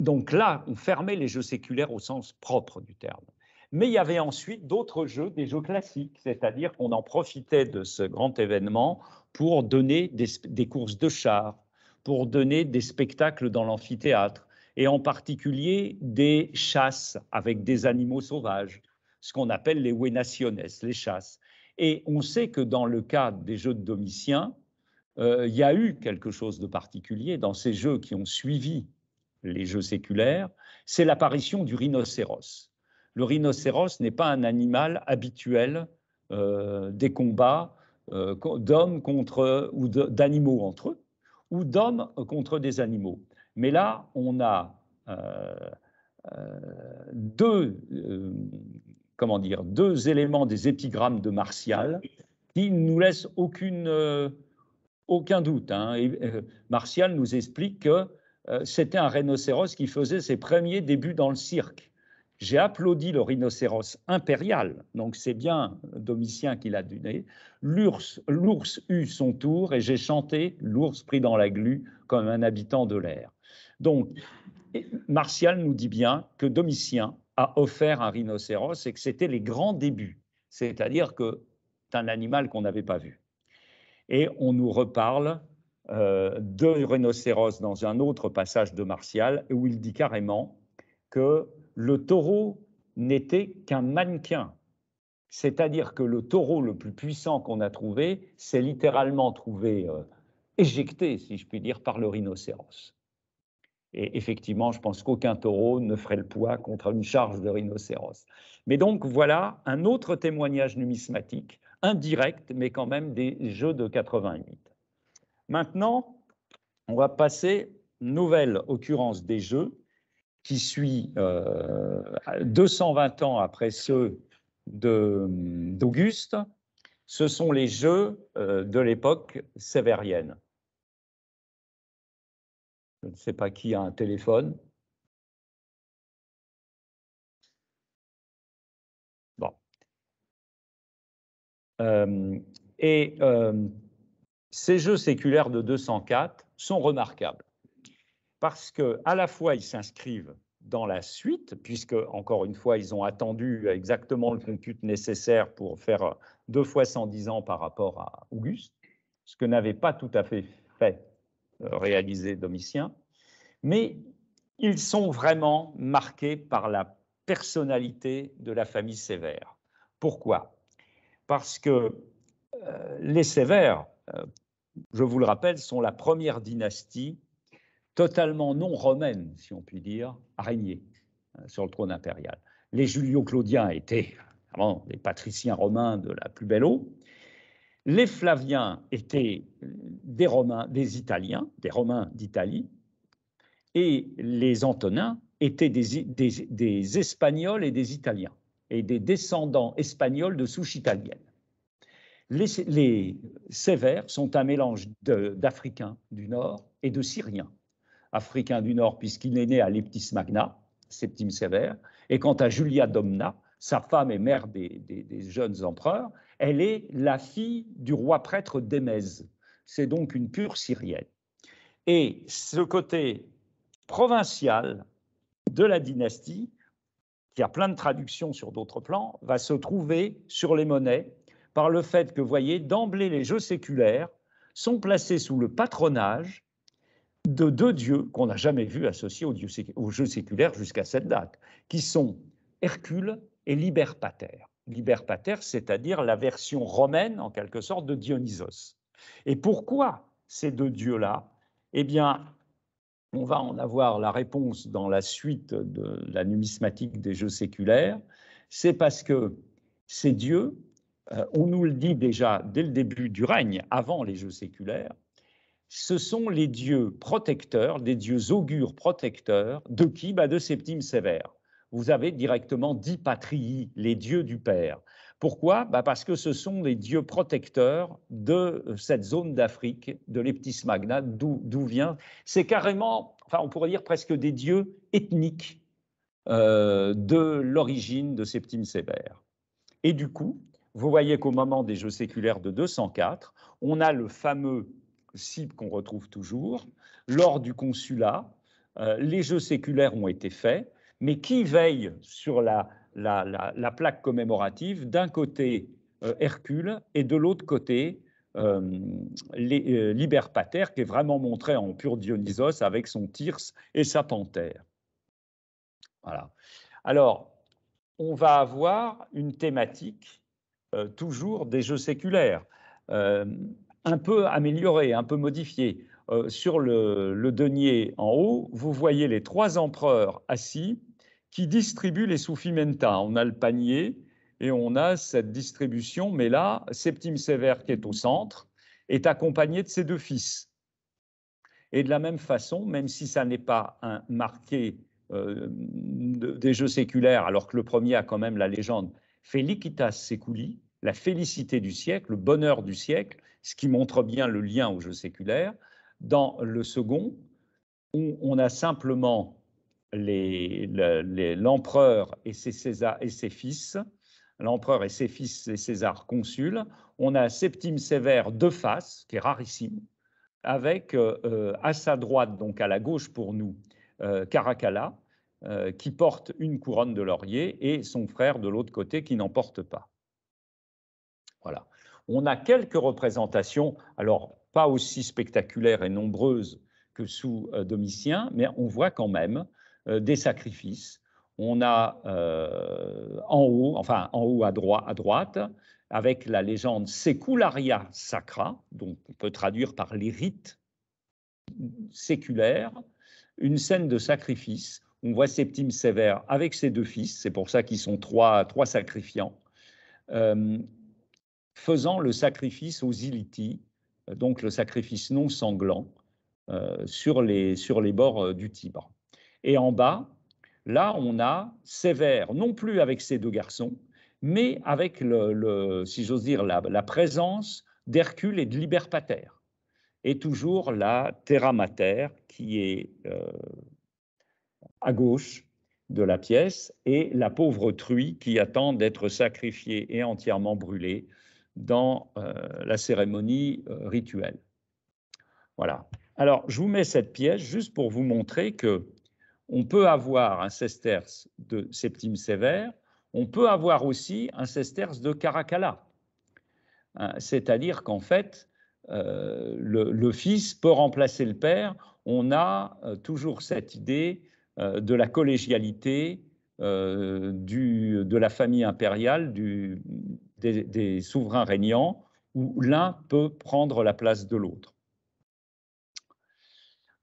donc là, on fermait les jeux séculaires au sens propre du terme. Mais il y avait ensuite d'autres jeux, des jeux classiques, c'est-à-dire qu'on en profitait de ce grand événement pour donner des, des courses de chars, pour donner des spectacles dans l'amphithéâtre, et en particulier des chasses avec des animaux sauvages, ce qu'on appelle les huenaciones, les chasses. Et on sait que dans le cadre des jeux de Domitien, euh, il y a eu quelque chose de particulier dans ces jeux qui ont suivi les jeux séculaires, c'est l'apparition du rhinocéros. Le rhinocéros n'est pas un animal habituel euh, des combats euh, d'hommes contre ou d'animaux entre eux ou d'hommes contre des animaux. Mais là, on a euh, euh, deux, euh, comment dire, deux éléments des épigrammes de Martial qui ne nous laissent aucune, aucun doute. Hein. Martial nous explique que c'était un rhinocéros qui faisait ses premiers débuts dans le cirque. J'ai applaudi le rhinocéros impérial, donc c'est bien Domitien qui l'a donné. L'ours, l'ours eut son tour et j'ai chanté l'ours pris dans la glu comme un habitant de l'air. Donc, Martial nous dit bien que Domitien a offert un rhinocéros et que c'était les grands débuts, c'est-à-dire que c'est un animal qu'on n'avait pas vu. Et on nous reparle euh, de rhinocéros dans un autre passage de Martial où il dit carrément que le taureau n'était qu'un mannequin. C'est-à-dire que le taureau le plus puissant qu'on a trouvé s'est littéralement trouvé euh, éjecté, si je puis dire, par le rhinocéros. Et effectivement, je pense qu'aucun taureau ne ferait le poids contre une charge de rhinocéros. Mais donc voilà un autre témoignage numismatique, indirect, mais quand même des Jeux de 88. Maintenant, on va passer, nouvelle occurrence des Jeux, qui suit 220 euh, ans après ceux hum, d'Auguste, ce sont les Jeux euh, de l'époque sévérienne. Je ne sais pas qui a un téléphone. Bon. Hum, et hum, ces Jeux séculaires de 204 sont remarquables parce que à la fois ils s'inscrivent dans la suite, puisque encore une fois ils ont attendu exactement le compute nécessaire pour faire euh, deux fois 110 ans par rapport à Auguste, ce que n'avait pas tout à fait fait euh, réalisé Domitien, mais ils sont vraiment marqués par la personnalité de la famille Sévère. Pourquoi Parce que euh, les Sévères, je vous le rappelle, sont la première dynastie totalement non romaines si on peut dire, à régner euh, sur le trône impérial. Les Julio-Claudiens étaient des les patriciens romains de la plus belle eau. Les Flaviens étaient des Romains, des Italiens, des Romains d'Italie. Et les Antonins étaient des, Espagnols et des Italiens, et des descendants espagnols de souche italienne. Les, les Sévères sont un mélange d'Africains du Nord et de Syriens africain du Nord, puisqu'il est né à Leptis Magna, Septime Sévère. Et quant à Julia Domna, sa femme et mère des, jeunes empereurs, elle est la fille du roi prêtre d'Émèse. C'est donc une pure syrienne. Et ce côté provincial de la dynastie, qui a plein de traductions sur d'autres plans, va se trouver sur les monnaies par le fait que, voyez, d'emblée, les jeux séculaires sont placés sous le patronage de deux dieux qu'on n'a jamais vus associés aux, aux jeux séculaires jusqu'à cette date, qui sont Hercule et Liberpater. Liberpater, c'est-à-dire la version romaine, en quelque sorte, de Dionysos. Et pourquoi ces deux dieux-là Eh bien, on va en avoir la réponse dans la suite de la numismatique des jeux séculaires. C'est parce que ces dieux, euh, on nous le dit déjà dès le début du règne, avant les jeux séculaires, ce sont les dieux protecteurs, des dieux augures protecteurs, de qui bah De Septime Sévère. Vous avez directement dit patrii, les dieux du Père. Pourquoi bah, Parce que ce sont les dieux protecteurs de euh, cette zone d'Afrique, de l'Eptis Magna, d'où vient. C'est carrément, enfin, on pourrait dire presque des dieux ethniques euh, de l'origine de Septime Sévère. Et du coup, vous voyez qu'au moment des Jeux séculaires de 204, on a le fameux cible qu'on retrouve toujours, lors du consulat, euh, les jeux séculaires ont été faits, mais qui veille sur la, plaque commémorative D'un côté, euh, Hercule, et de l'autre côté, euh, les, Liberpater, qui est vraiment montré en pur Dionysos avec son Tirse et sa panthère. Voilà. Alors, on va avoir une thématique toujours des jeux séculaires un peu amélioré, un peu modifié. Euh, sur le, denier en haut, vous voyez les trois empereurs assis qui distribuent les suffimenta. On a le panier et on a cette distribution, mais là, Septime Sévère qui est au centre est accompagné de ses deux fils. Et de la même façon, même si ça n'est pas un marqué euh, des jeux séculaires, alors que le premier a quand même la légende Felicitas Seculi, la félicité du siècle, le bonheur du siècle, ce qui montre bien le lien au jeu séculaire. Dans le second, on a simplement l'empereur et, ses César, et ses fils, l'empereur et ses fils et César consuls. on a Septime Sévère de face, qui est rarissime, avec euh, euh, à sa droite, donc à la gauche pour nous, euh, Caracalla, qui porte une couronne de laurier, et son frère de l'autre côté qui n'en porte pas. Voilà. On a quelques représentations, alors pas aussi spectaculaires et nombreuses que sous euh, Domitien, mais on voit quand même euh, des sacrifices. On a euh, en haut, enfin en haut à, droite, à droite avec la légende Secularia Sacra, donc on peut traduire par les rites séculaires, une scène de sacrifice. On voit Septime Sévère avec ses deux fils, c'est pour ça qu'ils sont trois, trois sacrifiants faisant le sacrifice aux iliti, euh, donc le sacrifice non sanglant, euh, sur, les, sur les bords euh, du Tibre. Et en bas, là, on a Sévère, non plus avec ces deux garçons, mais avec, le, si j'ose dire, la, présence d'Hercule et de Liberpater. Et toujours la Terra Mater qui est à gauche de la pièce et la pauvre truie qui attend d'être sacrifiée et entièrement brûlée dans euh, la cérémonie euh, rituelle. Voilà. Alors, je vous mets cette pièce juste pour vous montrer que on peut avoir un sesterce de Septime Sévère, on peut avoir aussi un sesterce de Caracalla. Hein, c'est-à-dire qu'en fait, euh, le, fils peut remplacer le père. On a toujours cette idée de la collégialité de la famille impériale, du, des, souverains régnants où l'un peut prendre la place de l'autre.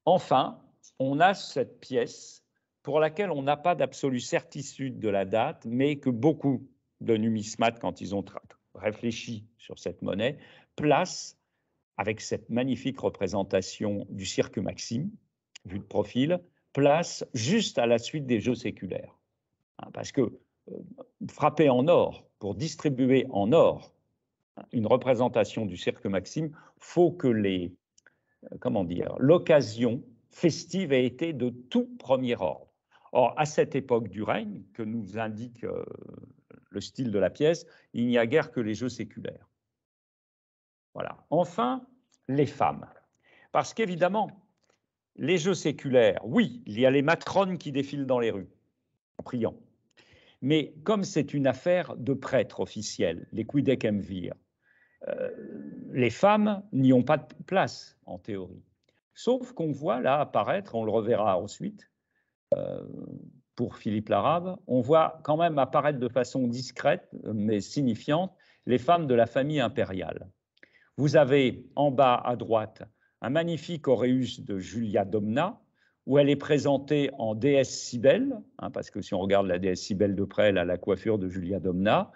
Enfin, on a cette pièce pour laquelle on n'a pas d'absolue certitude de la date, mais que beaucoup de numismates, quand ils ont réfléchi sur cette monnaie, placent avec cette magnifique représentation du cirque Maxime, vue de profil, place juste à la suite des jeux séculaires. Hein, parce que frappé en or, pour distribuer en or une représentation du Cirque Maxime, faut que les euh, comment dire l'occasion festive ait été de tout premier ordre. Or, à cette époque du règne, que nous indique euh, le style de la pièce, il n'y a guère que les jeux séculaires. Voilà. Enfin, les femmes. Parce qu'évidemment, les jeux séculaires, oui, il y a les matrones qui défilent dans les rues en priant. Mais comme c'est une affaire de prêtres officiels, les quidec emvir, euh, les femmes n'y ont pas de place en théorie. Sauf qu'on voit là apparaître, on le reverra ensuite, euh, pour Philippe l'Arabe, on voit quand même apparaître de façon discrète mais signifiante les femmes de la famille impériale. Vous avez en bas à droite un magnifique auréus de Julia Domna, où elle est présentée en déesse Cybèle, hein, parce que si on regarde la déesse Cybèle de près, elle a la coiffure de Julia Domna,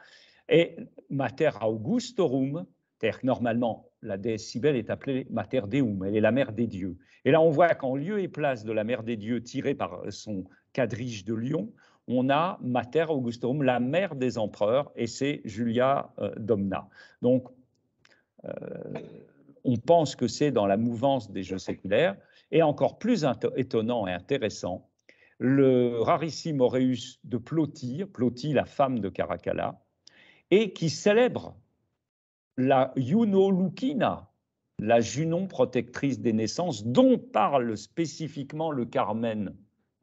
et Mater Augustorum, c'est-à-dire que normalement, la déesse Cybèle est appelée Mater Deum, elle est la mère des dieux. Et là, on voit qu'en lieu et place de la mère des dieux tirée par son quadrige de lion, on a Mater Augustorum, la mère des empereurs, et c'est Julia euh, Domna. Donc, euh, on pense que c'est dans la mouvance des jeux séculaires. Et encore plus étonnant et intéressant, le rarissime Oreus de Plottir, Plotir, la femme de Caracalla, et qui célèbre la Juno Lucina, la Junon protectrice des naissances, dont parle spécifiquement le Carmen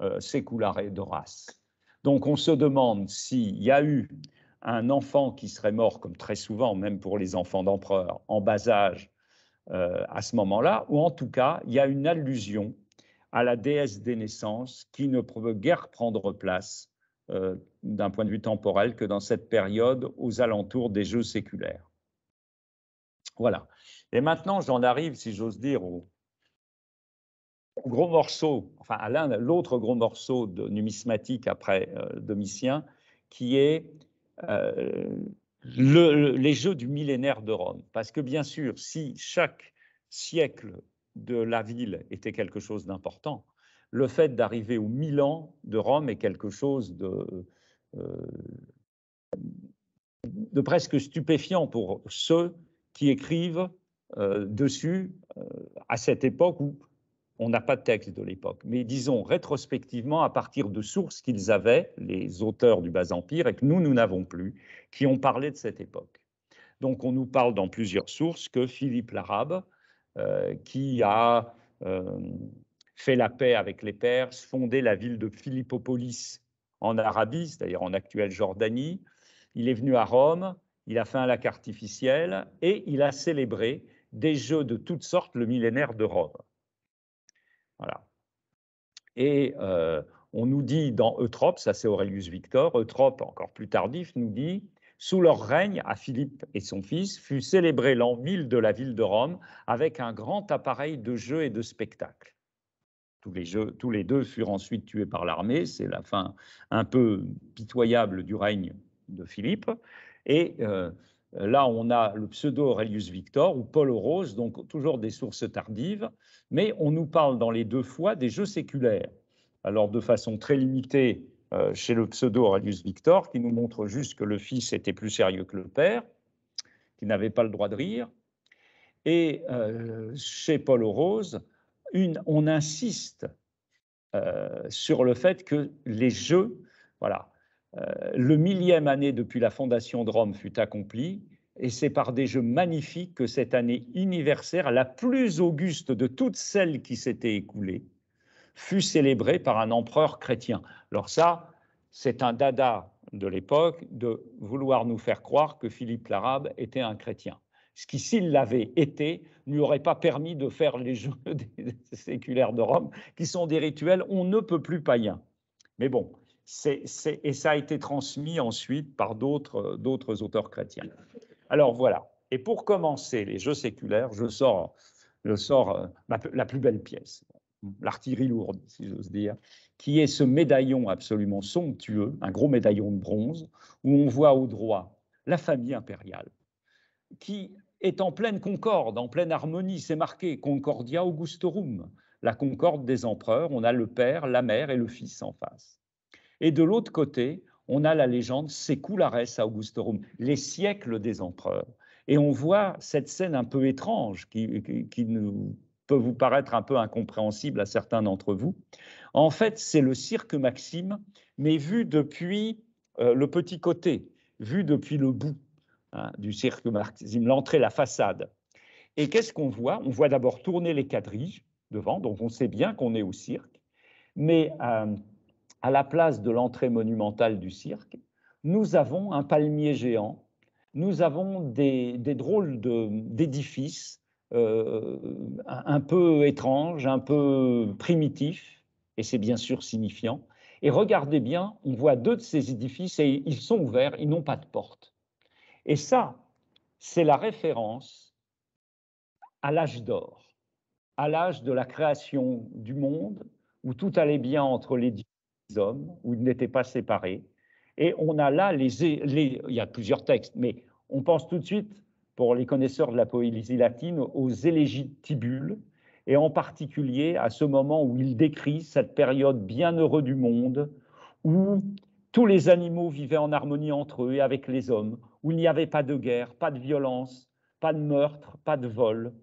euh, séculare d'Horace. Donc on se demande s'il y a eu un enfant qui serait mort, comme très souvent, même pour les enfants d'empereurs, en bas âge, euh, à ce moment-là, ou en tout cas, il y a une allusion à la déesse des naissances qui ne peut guère prendre place euh, d'un point de vue temporel que dans cette période aux alentours des Jeux séculaires. Voilà. Et maintenant, j'en arrive, si j'ose dire, au, gros morceau, enfin à l'autre gros morceau de numismatique après euh, Domitien, qui est les Jeux du millénaire de Rome. Parce que bien sûr, si chaque siècle de la ville était quelque chose d'important, le fait d'arriver au mille ans de Rome est quelque chose de, euh, presque stupéfiant pour ceux qui écrivent euh, dessus euh, à cette époque où on n'a pas de texte de l'époque, mais disons rétrospectivement à partir de sources qu'ils avaient, les auteurs du bas empire, et que nous, nous n'avons plus, qui ont parlé de cette époque. Donc on nous parle dans plusieurs sources que Philippe l'Arabe, euh, qui a euh, fait la paix avec les Perses, fondé la ville de Philippopolis en Arabie, c'est-à-dire en actuelle Jordanie, il est venu à Rome, il a fait un lac artificiel et il a célébré des jeux de toutes sortes le millénaire de Rome. Voilà. Et euh, on nous dit dans Eutrope, ça c'est Aurelius Victor, Eutrope encore plus tardif nous dit sous leur règne, à Philippe et son fils, fut célébré l'an 1000 de la ville de Rome avec un grand appareil de jeux et de spectacles. Tous les, jeux, tous les deux furent ensuite tués par l'armée, c'est la fin un peu pitoyable du règne de Philippe. Et euh, euh, là, on a le pseudo Aurelius Victor ou Paul Rose, donc toujours des sources tardives, mais on nous parle dans les deux fois des jeux séculaires. Alors, de façon très limitée euh, chez le pseudo Aurelius Victor, qui nous montre juste que le fils était plus sérieux que le père, qui n'avait pas le droit de rire. Et euh, chez Paul Rose, une, on insiste sur le fait que les jeux, voilà, euh, le millième année depuis la fondation de Rome fut accomplie, et c'est par des jeux magnifiques que cette année anniversaire, la plus auguste de toutes celles qui s'étaient écoulées, fut célébrée par un empereur chrétien. Alors ça, c'est un dada de l'époque de vouloir nous faire croire que Philippe l'Arabe était un chrétien. Ce qui, s'il l'avait été, ne lui aurait pas permis de faire les jeux séculaires de Rome, qui sont des rituels on ne peut plus païens. Mais bon, et ça a été transmis ensuite par euh, d'autres auteurs chrétiens. Alors voilà. Et pour commencer les jeux séculaires, je sors, euh, la plus belle pièce, l'artillerie lourde, si j'ose dire, qui est ce médaillon absolument somptueux, un gros médaillon de bronze, où on voit au droit la famille impériale, qui est en pleine concorde, en pleine harmonie. C'est marqué Concordia Augustorum, la concorde des empereurs. On a le père, la mère et le fils en face. Et de l'autre côté, on a la légende Seculares Augustorum, les siècles des empereurs. Et on voit cette scène un peu étrange qui, nous, peut vous paraître un peu incompréhensible à certains d'entre vous. En fait, c'est le cirque Maxime, mais vu depuis euh, le petit côté, vu depuis le bout hein, du cirque Maxime, l'entrée, la façade. Et qu'est-ce qu'on voit On voit, d'abord tourner les quadrilles devant, donc on sait bien qu'on est au cirque, mais euh, à la place de l'entrée monumentale du cirque, nous avons un palmier géant, nous avons des, drôles d'édifices euh, un peu étranges, un peu primitifs, et c'est bien sûr signifiant. Et regardez bien, on voit deux de ces édifices et ils sont ouverts, ils n'ont pas de porte. Et ça, c'est la référence à l'âge d'or, à l'âge de la création du monde, où tout allait bien entre les hommes, où ils n'étaient pas séparés. Et on a là les, Il y a plusieurs textes, mais on pense tout de suite, pour les connaisseurs de la poésie latine, aux élégies tibules, et en particulier à ce moment où il décrit cette période bienheureuse du monde, où tous les animaux vivaient en harmonie entre eux et avec les hommes, où il n'y avait pas de guerre, pas de violence, pas de meurtre, pas de vol,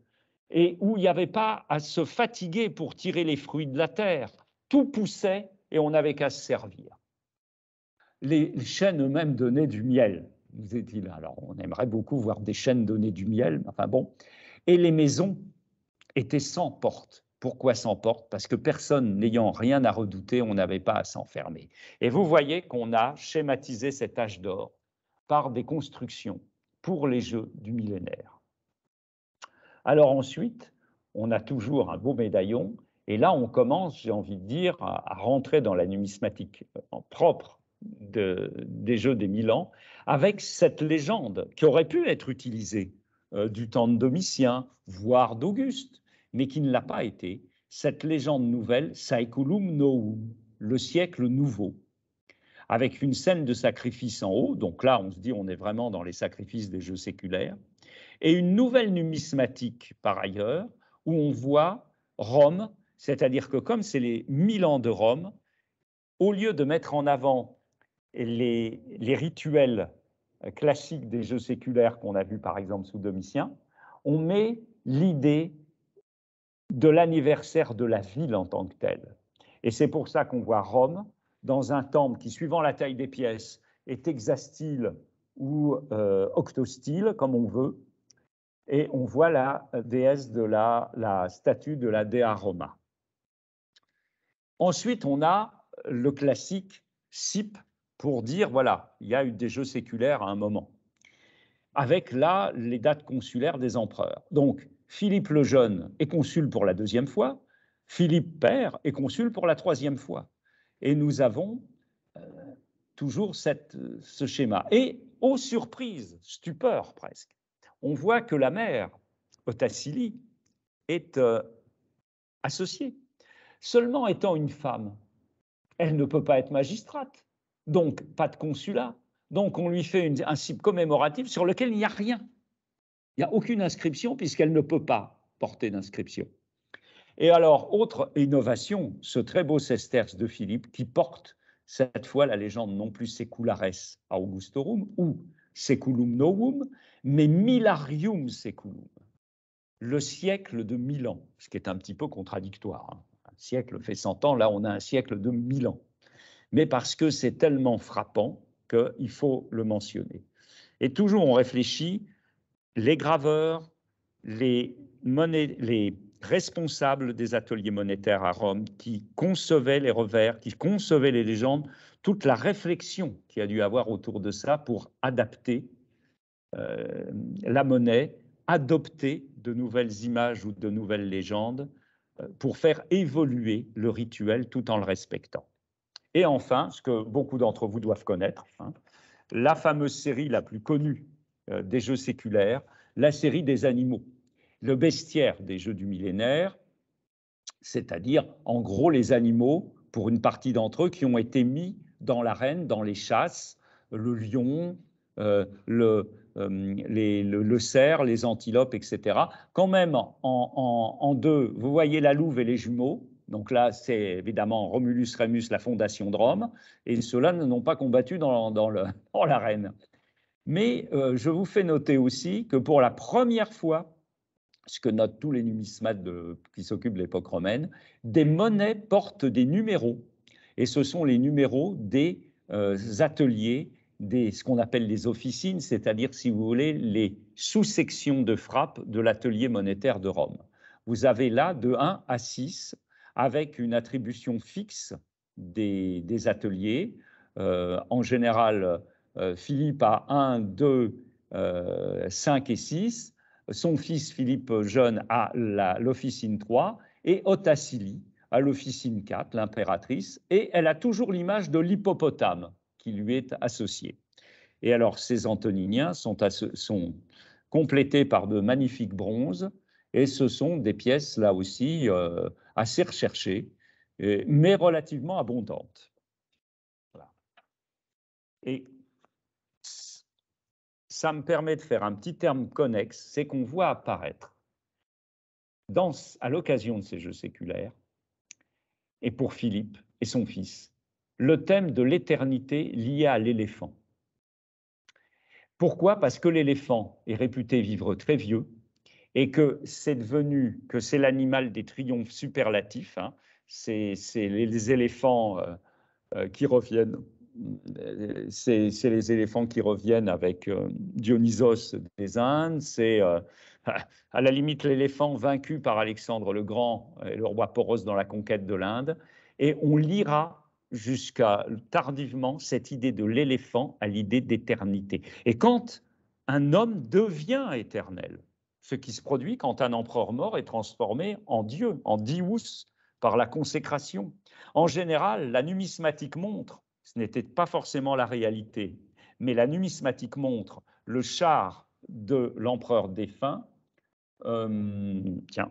et où il n'y avait pas à se fatiguer pour tirer les fruits de la terre. Tout poussait et on n'avait qu'à se servir. Les chaînes eux-mêmes donnaient du miel, nous est-il. Alors, on aimerait beaucoup voir des chaînes donner du miel, enfin bon. Et les maisons étaient sans porte. Pourquoi sans porte Parce que personne n'ayant rien à redouter, on n'avait pas à s'enfermer. Et vous voyez qu'on a schématisé cet âge d'or par des constructions pour les jeux du millénaire. Alors ensuite, on a toujours un beau médaillon et là, on commence, j'ai envie de dire, à, rentrer dans la numismatique euh, propre de, des Jeux des Mille Ans, avec cette légende qui aurait pu être utilisée euh, du temps de Domitien, voire d'Auguste, mais qui ne l'a pas été. Cette légende nouvelle, Saeculum Novum, le siècle nouveau, avec une scène de sacrifice en haut, donc là on se dit on est vraiment dans les sacrifices des jeux séculaires, et une nouvelle numismatique par ailleurs, où on voit Rome c'est-à-dire que comme c'est les 1000 ans de Rome, au lieu de mettre en avant les, rituels euh, classiques des jeux séculaires qu'on a vus par exemple sous Domitien, on met l'idée de l'anniversaire de la ville en tant que telle. Et c'est pour ça qu'on voit Rome dans un temple qui, suivant la taille des pièces, est hexastyle ou euh, octostyle, comme on veut. Et on voit la déesse de la, la statue de la Dea Roma. Ensuite, on a le classique CIP pour dire, voilà, il y a eu des jeux séculaires à un moment, avec là les dates consulaires des empereurs. Donc, Philippe le Jeune est consul pour la deuxième fois, Philippe Père est consul pour la troisième fois. Et nous avons euh, toujours ce schéma. Et, aux surprises, stupeur presque, on voit que la mère, Otacili est euh, associée Seulement étant une femme, elle ne peut pas être magistrate, donc pas de consulat. Donc on lui fait un site commémoratif sur lequel il n'y a rien. Il n'y a aucune inscription puisqu'elle ne peut pas porter d'inscription. Et alors, autre innovation, ce très beau sesterce de Philippe qui porte cette fois la légende non plus seculares augustorum ou seculum novum, mais millarium seculum, le siècle de Milan, ce qui est un petit peu contradictoire. Hein siècle fait 100 ans, là on a un siècle de 1000 ans. Mais parce que c'est tellement frappant qu'il faut le mentionner. Et toujours on réfléchit, les graveurs, les, les responsables des ateliers monétaires à Rome qui concevaient les revers, qui concevaient les légendes, toute la réflexion qui a dû avoir autour de ça pour adapter euh, la monnaie, adopter de nouvelles images ou de nouvelles légendes pour faire évoluer le rituel tout en le respectant. Et enfin, ce que beaucoup d'entre vous doivent connaître, hein, la fameuse série la plus connue euh, des jeux séculaires, la série des animaux, le bestiaire des jeux du millénaire, c'est-à-dire en gros les animaux, pour une partie d'entre eux, qui ont été mis dans l'arène, dans les chasses, le lion, euh, euh, le, le, cerf, les antilopes, etc. Quand même, en, deux, vous voyez la louve et les jumeaux, donc là, c'est évidemment Romulus Remus, la fondation de Rome, et ceux-là n'ont pas combattu dans, dans l'arène. Mais euh, je vous fais noter aussi que pour la première fois, ce que notent tous les numismates qui s'occupent de l'époque romaine, des monnaies portent des numéros, et ce sont les numéros des ateliers ce qu'on appelle les officines, c'est-à-dire, si vous voulez, les sous-sections de frappe de l'atelier monétaire de Rome. Vous avez là de 1 à 6, avec une attribution fixe des, ateliers. Euh, en général, euh, Philippe a 1, 2, 5 et 6. Son fils Philippe Jeune a l'officine 3 et Otacili a l'officine 4, l'impératrice. Et elle a toujours l'image de l'hippopotame qui lui est associé. Et alors, ces antoniniens sont, complétés par de magnifiques bronzes, et ce sont des pièces, là aussi, euh, assez recherchées, mais relativement abondantes. Et ça me permet de faire un petit terme connexe, c'est qu'on voit apparaître, à l'occasion de ces jeux séculaires, et pour Philippe et son fils, le thème de l'éternité lié à l'éléphant. Pourquoi Parce que l'éléphant est réputé vivre très vieux et que c'est devenu, que c'est l'animal des triomphes superlatifs. Hein, c'est les éléphants euh, euh, qui reviennent. Euh, c'est les éléphants qui reviennent avec Dionysos des Indes. C'est à la limite l'éléphant vaincu par Alexandre le Grand et le roi Poros dans la conquête de l'Inde. Et on lira jusqu'à tardivement cette idée de l'éléphant à l'idée d'éternité. Et quand un homme devient éternel, ce qui se produit quand un empereur mort est transformé en Dieu, en dious, par la consécration. En général, la numismatique montre, ce n'était pas forcément la réalité, mais la numismatique montre le char de l'empereur défunt. Euh, tiens,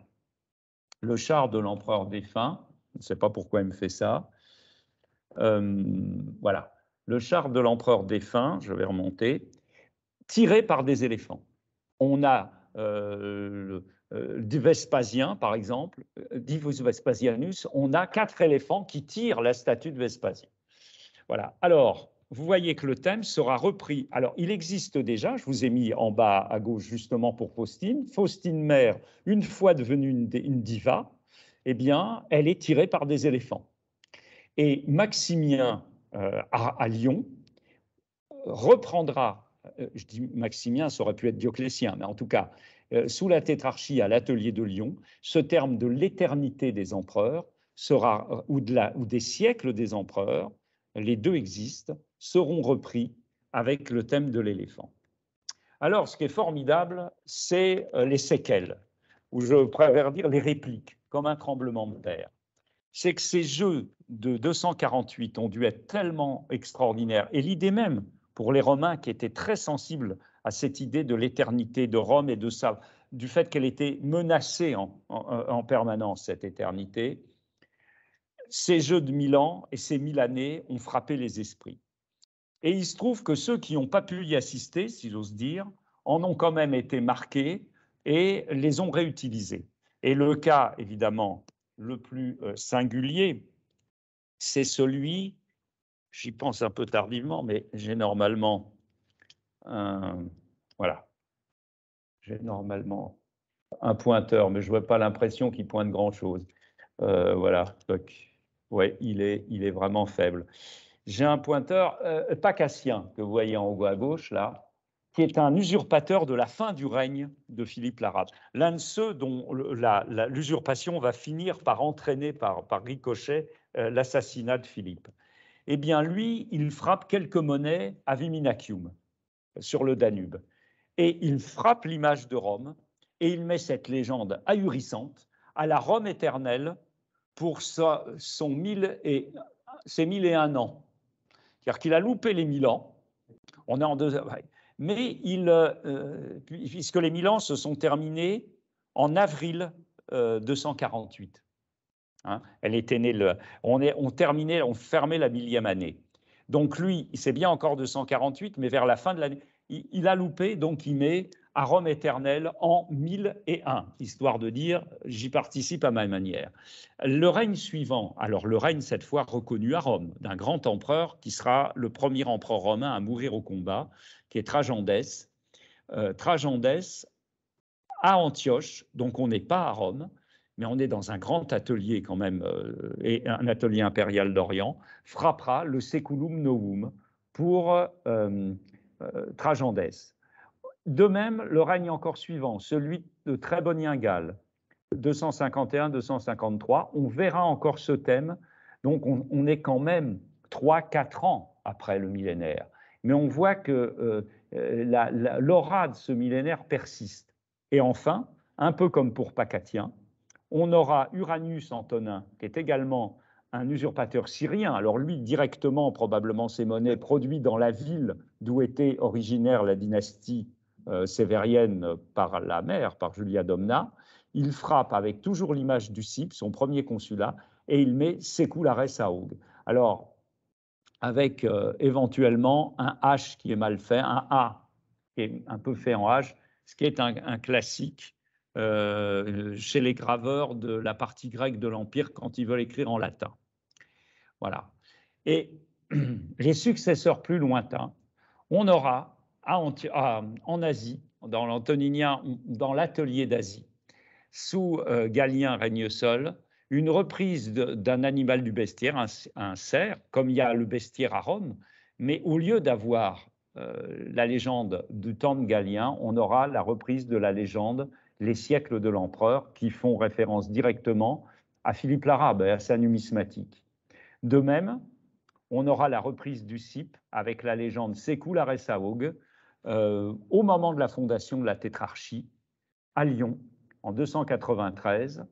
le char de l'empereur défunt, je ne sais pas pourquoi il me fait ça, voilà, le char de l'empereur défunt, je vais remonter, tiré par des éléphants. On a euh, euh, du Vespasien, par exemple, euh, Divus Vespasianus, on a quatre éléphants qui tirent la statue de Vespasien. Voilà. Alors, vous voyez que le thème sera repris. Alors, il existe déjà, je vous ai mis en bas à gauche justement pour Faustine. Faustine mère, une fois devenue une, une diva, eh bien, elle est tirée par des éléphants. Et Maximien euh, à, Lyon reprendra, euh, je dis Maximien, ça aurait pu être Dioclétien, mais en tout cas, euh, sous la tétrarchie à l'atelier de Lyon, ce terme de l'éternité des empereurs sera, ou, ou des siècles des empereurs, les deux existent, seront repris avec le thème de l'éléphant. Alors, ce qui est formidable, c'est les séquelles, ou je préfère dire les répliques, comme un tremblement de terre c'est que ces jeux de 248 ont dû être tellement extraordinaires. Et l'idée même, pour les Romains qui étaient très sensibles à cette idée de l'éternité de Rome et de ça, du fait qu'elle était menacée en, euh, permanence, cette éternité, ces Jeux de Milan et ces mille années ont frappé les esprits. Et il se trouve que ceux qui n'ont pas pu y assister, si j'ose dire, en ont quand même été marqués et les ont réutilisés. Et le cas, évidemment, le plus euh, singulier, c'est celui, j'y pense un peu tardivement, mais j'ai normalement, un, voilà, j'ai normalement un pointeur, mais je vois pas l'impression qu'il pointe grand-chose. Euh, voilà, ouais, il est, il est vraiment faible. J'ai un pointeur euh, pacassien que vous voyez en haut à gauche, là, qui est un usurpateur de la fin du règne de Philippe l'Arabe. L'un de ceux dont l'usurpation va finir par entraîner par, par ricochet euh, l'assassinat de Philippe. Eh bien, lui, il frappe quelques monnaies à Viminacium, sur le Danube. Et il frappe l'image de Rome et il met cette légende ahurissante à la Rome éternelle pour son mille et, ses mille et un ans. C'est-à-dire qu'il a loupé les mille ans. On est en deux mais euh, euh, puisque les Milan se sont terminés en avril 248. Euh, hein. elle était née on, est, on terminait, on fermait la millième année. Donc lui, c'est bien encore 248, mais vers la fin de l'année, il, il, a loupé, donc il met à Rome éternelle en 1001, histoire de dire j'y participe à ma manière. Le règne suivant, alors le règne cette fois reconnu à Rome, d'un grand empereur qui sera le premier empereur romain à mourir au combat, qui est Trajandès. Euh, à Antioche, donc on n'est pas à Rome, mais on est dans un grand atelier quand même, euh, et un atelier impérial d'Orient, frappera le Seculum Novum pour euh, euh Trajandès. De même, le règne encore suivant, celui de trébonien Gall, 251-253, on verra encore ce thème, donc on, on est quand même 3-4 ans après le millénaire mais on voit que euh, euh, l'aura de ce millénaire persiste. Et enfin, un peu comme pour Pacatien, on aura Uranus Antonin, qui est également un usurpateur syrien. Alors lui, directement, probablement, ses monnaies produites dans la ville d'où était originaire la dynastie euh, sévérienne par la mère, par Julia Domna. Il frappe avec toujours l'image du CIP, son premier consulat, et il met Sékou à Aug. Alors, avec euh, éventuellement un H qui est mal fait, un A qui est un peu fait en H, ce qui est un, classique euh, chez les graveurs de la partie grecque de l'Empire quand ils veulent écrire en latin. Voilà. Et les successeurs plus lointains, on aura en Asie, dans l'Antoninien, dans l'atelier d'Asie, sous Gallien, euh, Galien règne seul, une reprise d'un animal du bestiaire, un, cerf, comme il y a le bestiaire à Rome, mais au lieu d'avoir euh, la légende du de Galien, on aura la reprise de la légende Les siècles de l'empereur, qui font référence directement à Philippe l'Arabe et à sa numismatique. De même, on aura la reprise du CIP avec la légende Sekou euh, au moment de la fondation de la Tétrarchie à Lyon en 293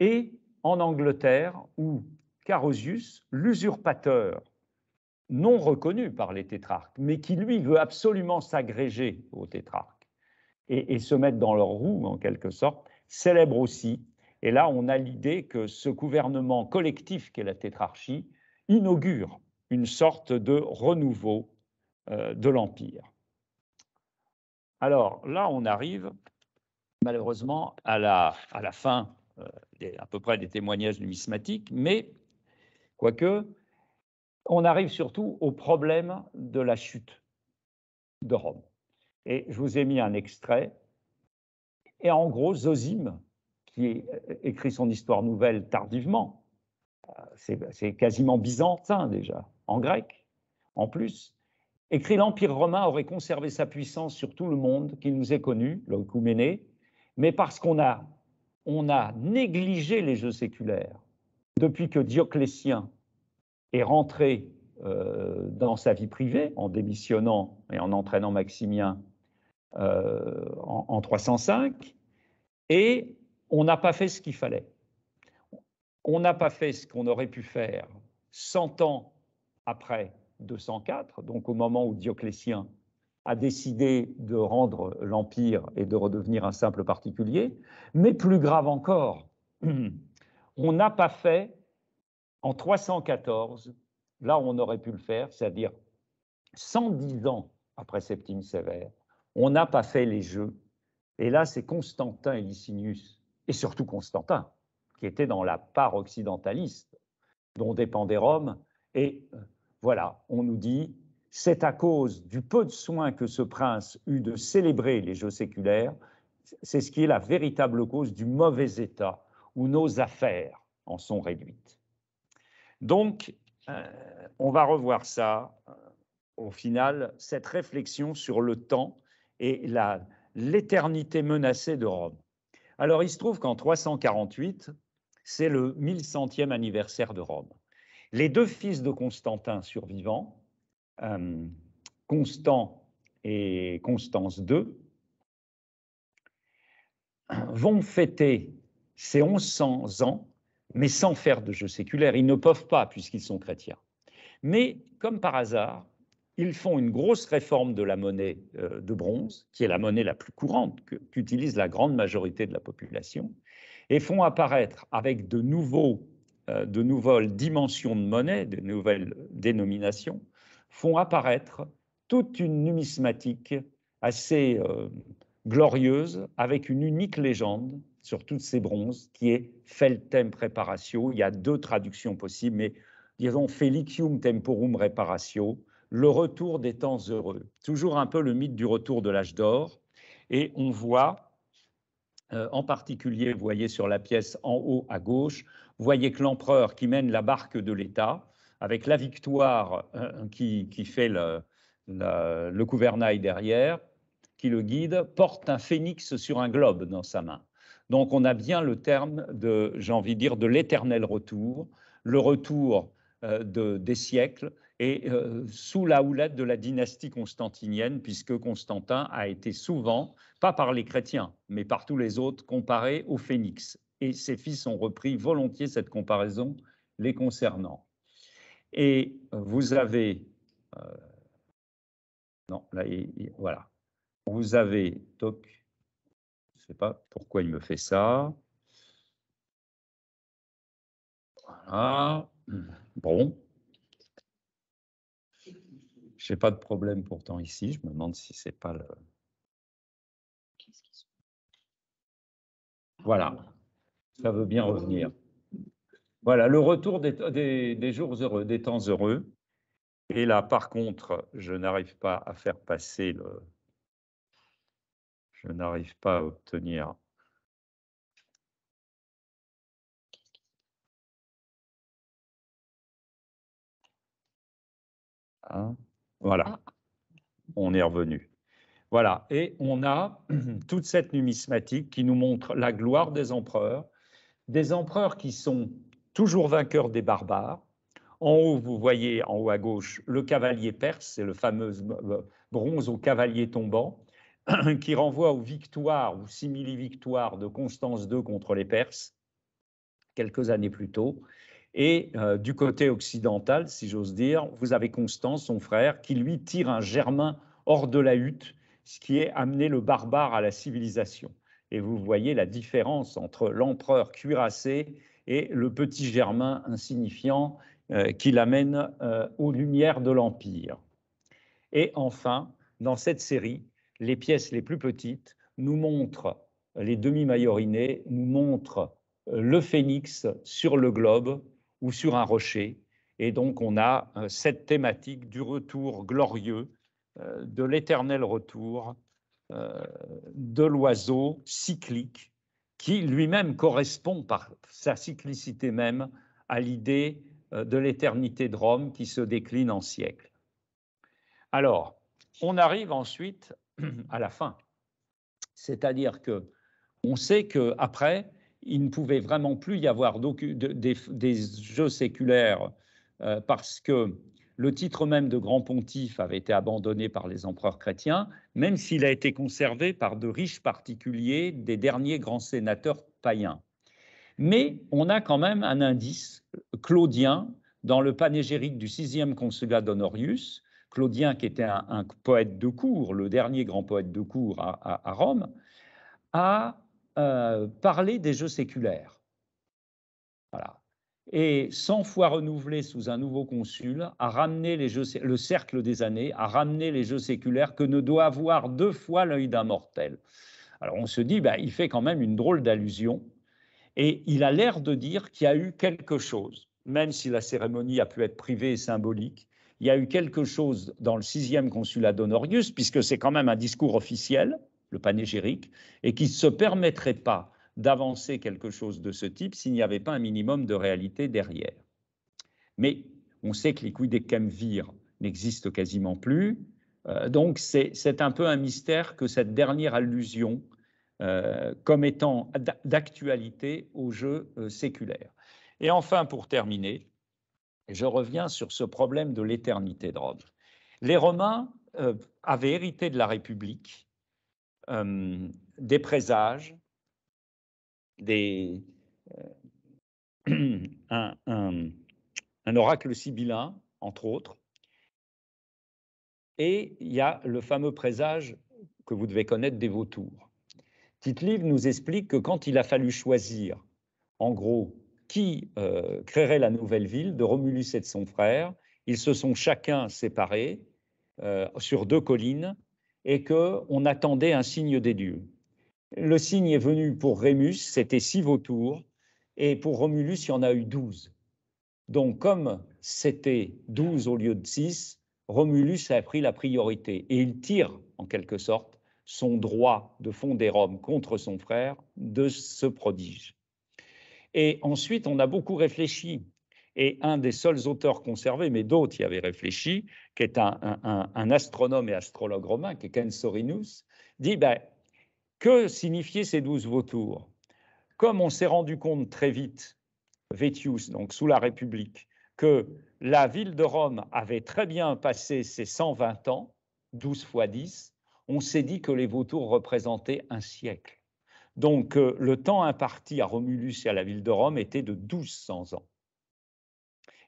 et en Angleterre où Carosius, l'usurpateur, non reconnu par les tétrarques, mais qui lui veut absolument s'agréger aux tétrarques et, se mettre dans leur roue en quelque sorte, célèbre aussi. Et là, on a l'idée que ce gouvernement collectif qu'est la tétrarchie inaugure une sorte de renouveau euh, de l'Empire. Alors là, on arrive malheureusement à la fin euh, à peu près des témoignages numismatiques, mais quoique, on arrive surtout au problème de la chute de Rome. Et je vous ai mis un extrait. Et en gros, Zosime, qui euh, écrit son histoire nouvelle tardivement, euh, c'est quasiment byzantin déjà, en grec, en plus, écrit l'Empire romain aurait conservé sa puissance sur tout le monde qui nous est connu, le l'Ocuméné, mais parce qu'on a on a négligé les jeux séculaires depuis que Dioclétien est rentré euh, dans sa vie privée en démissionnant et en entraînant Maximien euh, en, 305, et on n'a pas fait ce qu'il fallait. On n'a pas fait ce qu'on aurait pu faire 100 ans après 204, donc au moment où Dioclétien a décidé de rendre l'Empire et de redevenir un simple particulier. Mais plus grave encore, on n'a pas fait en 314, là on aurait pu le faire, c'est-à-dire 110 ans après Septime Sévère, on n'a pas fait les Jeux. Et là, c'est Constantin et Licinius, et surtout Constantin, qui était dans la part occidentaliste dont dépendait Rome. Et euh, voilà, on nous dit, c'est à cause du peu de soin que ce prince eut de célébrer les Jeux séculaires, c'est ce qui est la véritable cause du mauvais état où nos affaires en sont réduites. Donc, euh, on va revoir ça, euh, au final, cette réflexion sur le temps et l'éternité menacée de Rome. Alors, il se trouve qu'en 348, c'est le 1100e anniversaire de Rome. Les deux fils de Constantin survivants, euh, constant et Constance II, vont fêter ces 1100 ans, mais sans faire de jeu séculaire. Ils ne peuvent pas, puisqu'ils sont chrétiens. Mais, comme par hasard, ils font une grosse réforme de la monnaie euh, de bronze, qui est la monnaie la plus courante qu'utilise la grande majorité de la population, et font apparaître avec de, nouveaux, euh, de nouvelles dimensions de monnaie, de nouvelles dénominations, font apparaître toute une numismatique assez euh, glorieuse, avec une unique légende sur toutes ces bronzes, qui est Feltem Preparatio. Il y a deux traductions possibles, mais disons Felicium Temporum Reparatio, le retour des temps heureux. Toujours un peu le mythe du retour de l'âge d'or. Et on voit euh, en particulier, vous voyez sur la pièce en haut à gauche, vous voyez que l'empereur qui mène la barque de l'État avec la victoire euh, euh, qui, fait le, le, gouvernail derrière, qui le guide, porte un phénix sur un globe dans sa main. Donc on a bien le terme de, j'ai envie de dire, de l'éternel retour, le retour euh, des siècles et sous la houlette de la dynastie constantinienne, puisque Constantin a été souvent, pas par les chrétiens, mais par tous les autres, comparé au phénix. Et ses fils ont repris volontiers cette comparaison les concernant. Et vous avez... Euh, non, là, voilà. Vous avez... Toc, je ne sais pas pourquoi il me fait ça. Voilà. Bon. Je n'ai pas de problème pourtant ici. Je me demande si c'est pas le... Voilà. Ça veut bien revenir. Voilà, le retour des, jours heureux, des temps heureux. Et là, par contre, je n'arrive pas à faire passer le... Je n'arrive pas à obtenir... Hein voilà, ah. on est revenu. Voilà, et on a toute cette numismatique qui nous montre la gloire des empereurs, des empereurs qui sont toujours vainqueur des barbares. En haut, vous voyez en haut à gauche le cavalier perse, c'est le fameux euh, bronze au cavalier tombant, qui renvoie aux victoires ou simili-victoires de Constance II contre les Perses, quelques années plus tôt. Et euh, du côté occidental, si j'ose dire, vous avez Constance, son frère, qui lui tire un germain hors de la hutte, ce qui est amener le barbare à la civilisation. Et vous voyez la différence entre l'empereur cuirassé et le petit Germain insignifiant euh, qui l'amène euh, aux lumières de l'Empire. Et enfin, dans cette série, les pièces les plus petites nous montrent, les demi majorinés nous montrent euh, le phénix sur le globe ou sur un rocher. Et donc on a cette thématique du retour glorieux, de l'éternel retour de l'oiseau cyclique qui lui-même correspond par sa cyclicité même à l'idée euh, de l'éternité de Rome qui se décline en siècles. Alors, on arrive ensuite à la fin. C'est-à-dire que on sait que après, il ne pouvait vraiment plus y avoir des, jeux séculaires euh, parce que le titre même de grand pontife avait été abandonné par les empereurs chrétiens, même s'il a été conservé par de riches particuliers des derniers grands sénateurs païens. Mais on a quand même un indice claudien dans le panégyrique du sixième consulat d'Honorius, Claudien qui était un, poète de cour, le dernier grand poète de cour à, Rome, a euh, parlé des jeux séculaires. Voilà et cent fois renouvelé sous un nouveau consul, a ramené le cercle des années, a ramené les jeux séculaires que ne doit avoir deux fois l'œil d'un mortel. Alors on se dit, bah, il fait quand même une drôle d'allusion, et il a l'air de dire qu'il y a eu quelque chose, même si la cérémonie a pu être privée et symbolique, il y a eu quelque chose dans le sixième consulat d'Honorius, puisque c'est quand même un discours officiel, le panégyrique, et qui ne se permettrait pas d'avancer quelque chose de ce type s'il n'y avait pas un minimum de réalité derrière. Mais on sait que les couilles des Camvir n'existent quasiment plus, euh, donc c'est un peu un mystère que cette dernière allusion euh, comme étant d'actualité au jeu euh, séculaire. Et enfin, pour terminer, je reviens sur ce problème de l'éternité de Rome. Les Romains avaient hérité de la République des présages, des, euh, un, oracle sibyllin, entre autres. Et il y a le fameux présage que vous devez connaître des vautours. Tite-Livre nous explique que quand il a fallu choisir, en gros, qui euh, créerait la nouvelle ville de Romulus et de son frère, ils se sont chacun séparés euh, sur deux collines et qu'on attendait un signe des dieux. Le signe est venu pour Rémus, c'était six vautours, et pour Romulus, il y en a eu douze. Donc, comme c'était douze au lieu de six, Romulus a pris la priorité et il tire, en quelque sorte, son droit de fonder Rome contre son frère de ce prodige. Et ensuite, on a beaucoup réfléchi. Et un des seuls auteurs conservés, mais d'autres y avaient réfléchi, qui est un, astronome et astrologue romain, qui est Censorinus, dit ben, que signifiaient ces douze vautours Comme on s'est rendu compte très vite, Vétius, donc sous la République, que la ville de Rome avait très bien passé ses 120 ans, 12 fois 10, on s'est dit que les vautours représentaient un siècle. Donc euh, le temps imparti à Romulus et à la ville de Rome était de 1200 ans.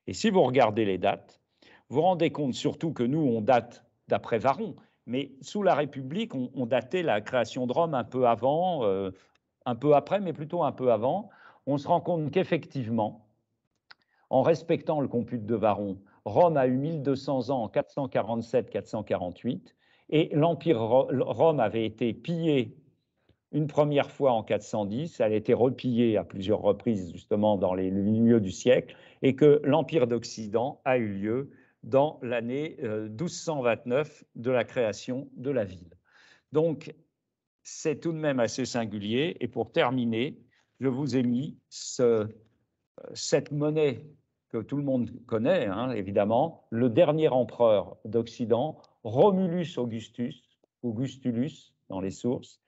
Et si vous regardez les dates, vous vous rendez compte surtout que nous, on date d'après Varon, mais sous la République, on, datait la création de Rome un peu avant, euh, un peu après, mais plutôt un peu avant. On se rend compte qu'effectivement, en respectant le compute de Varon, Rome a eu 1200 ans en 447-448, et l'Empire Rome avait été pillé une première fois en 410, elle a été repillée à plusieurs reprises justement dans les milieux du siècle, et que l'Empire d'Occident a eu lieu dans l'année 1229 euh, de la création de la ville. Donc, c'est tout de même assez singulier. Et pour terminer, je vous ai mis euh, cette monnaie que tout le monde connaît, hein, évidemment, le dernier empereur d'Occident, Romulus Augustus, Augustulus dans les sources,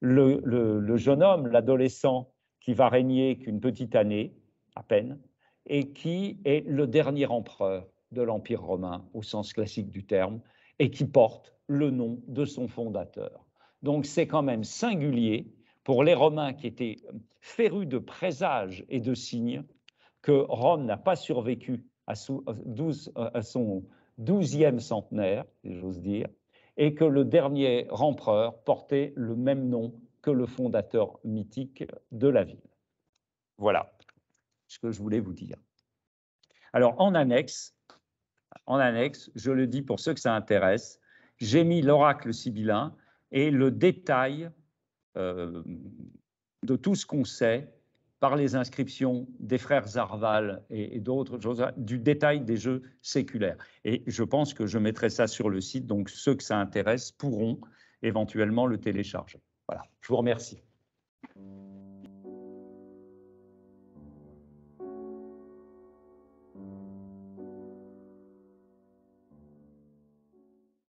le, le jeune homme, l'adolescent qui va régner qu'une petite année à peine, et qui est le dernier empereur de l'Empire romain au sens classique du terme et qui porte le nom de son fondateur. Donc c'est quand même singulier pour les Romains qui étaient férus de présages et de signes que Rome n'a pas survécu à, euh, euh, son douzième centenaire, j'ose dire, et que le dernier empereur portait le même nom que le fondateur mythique de la ville. Voilà ce que je voulais vous dire. Alors en annexe, en annexe, je le dis pour ceux que ça intéresse, j'ai mis l'oracle sibyllin et le détail euh, de tout ce qu'on sait par les inscriptions des frères Arval et, et d'autres choses, du détail des jeux séculaires. Et je pense que je mettrai ça sur le site, donc ceux que ça intéresse pourront éventuellement le télécharger. Voilà, je vous remercie.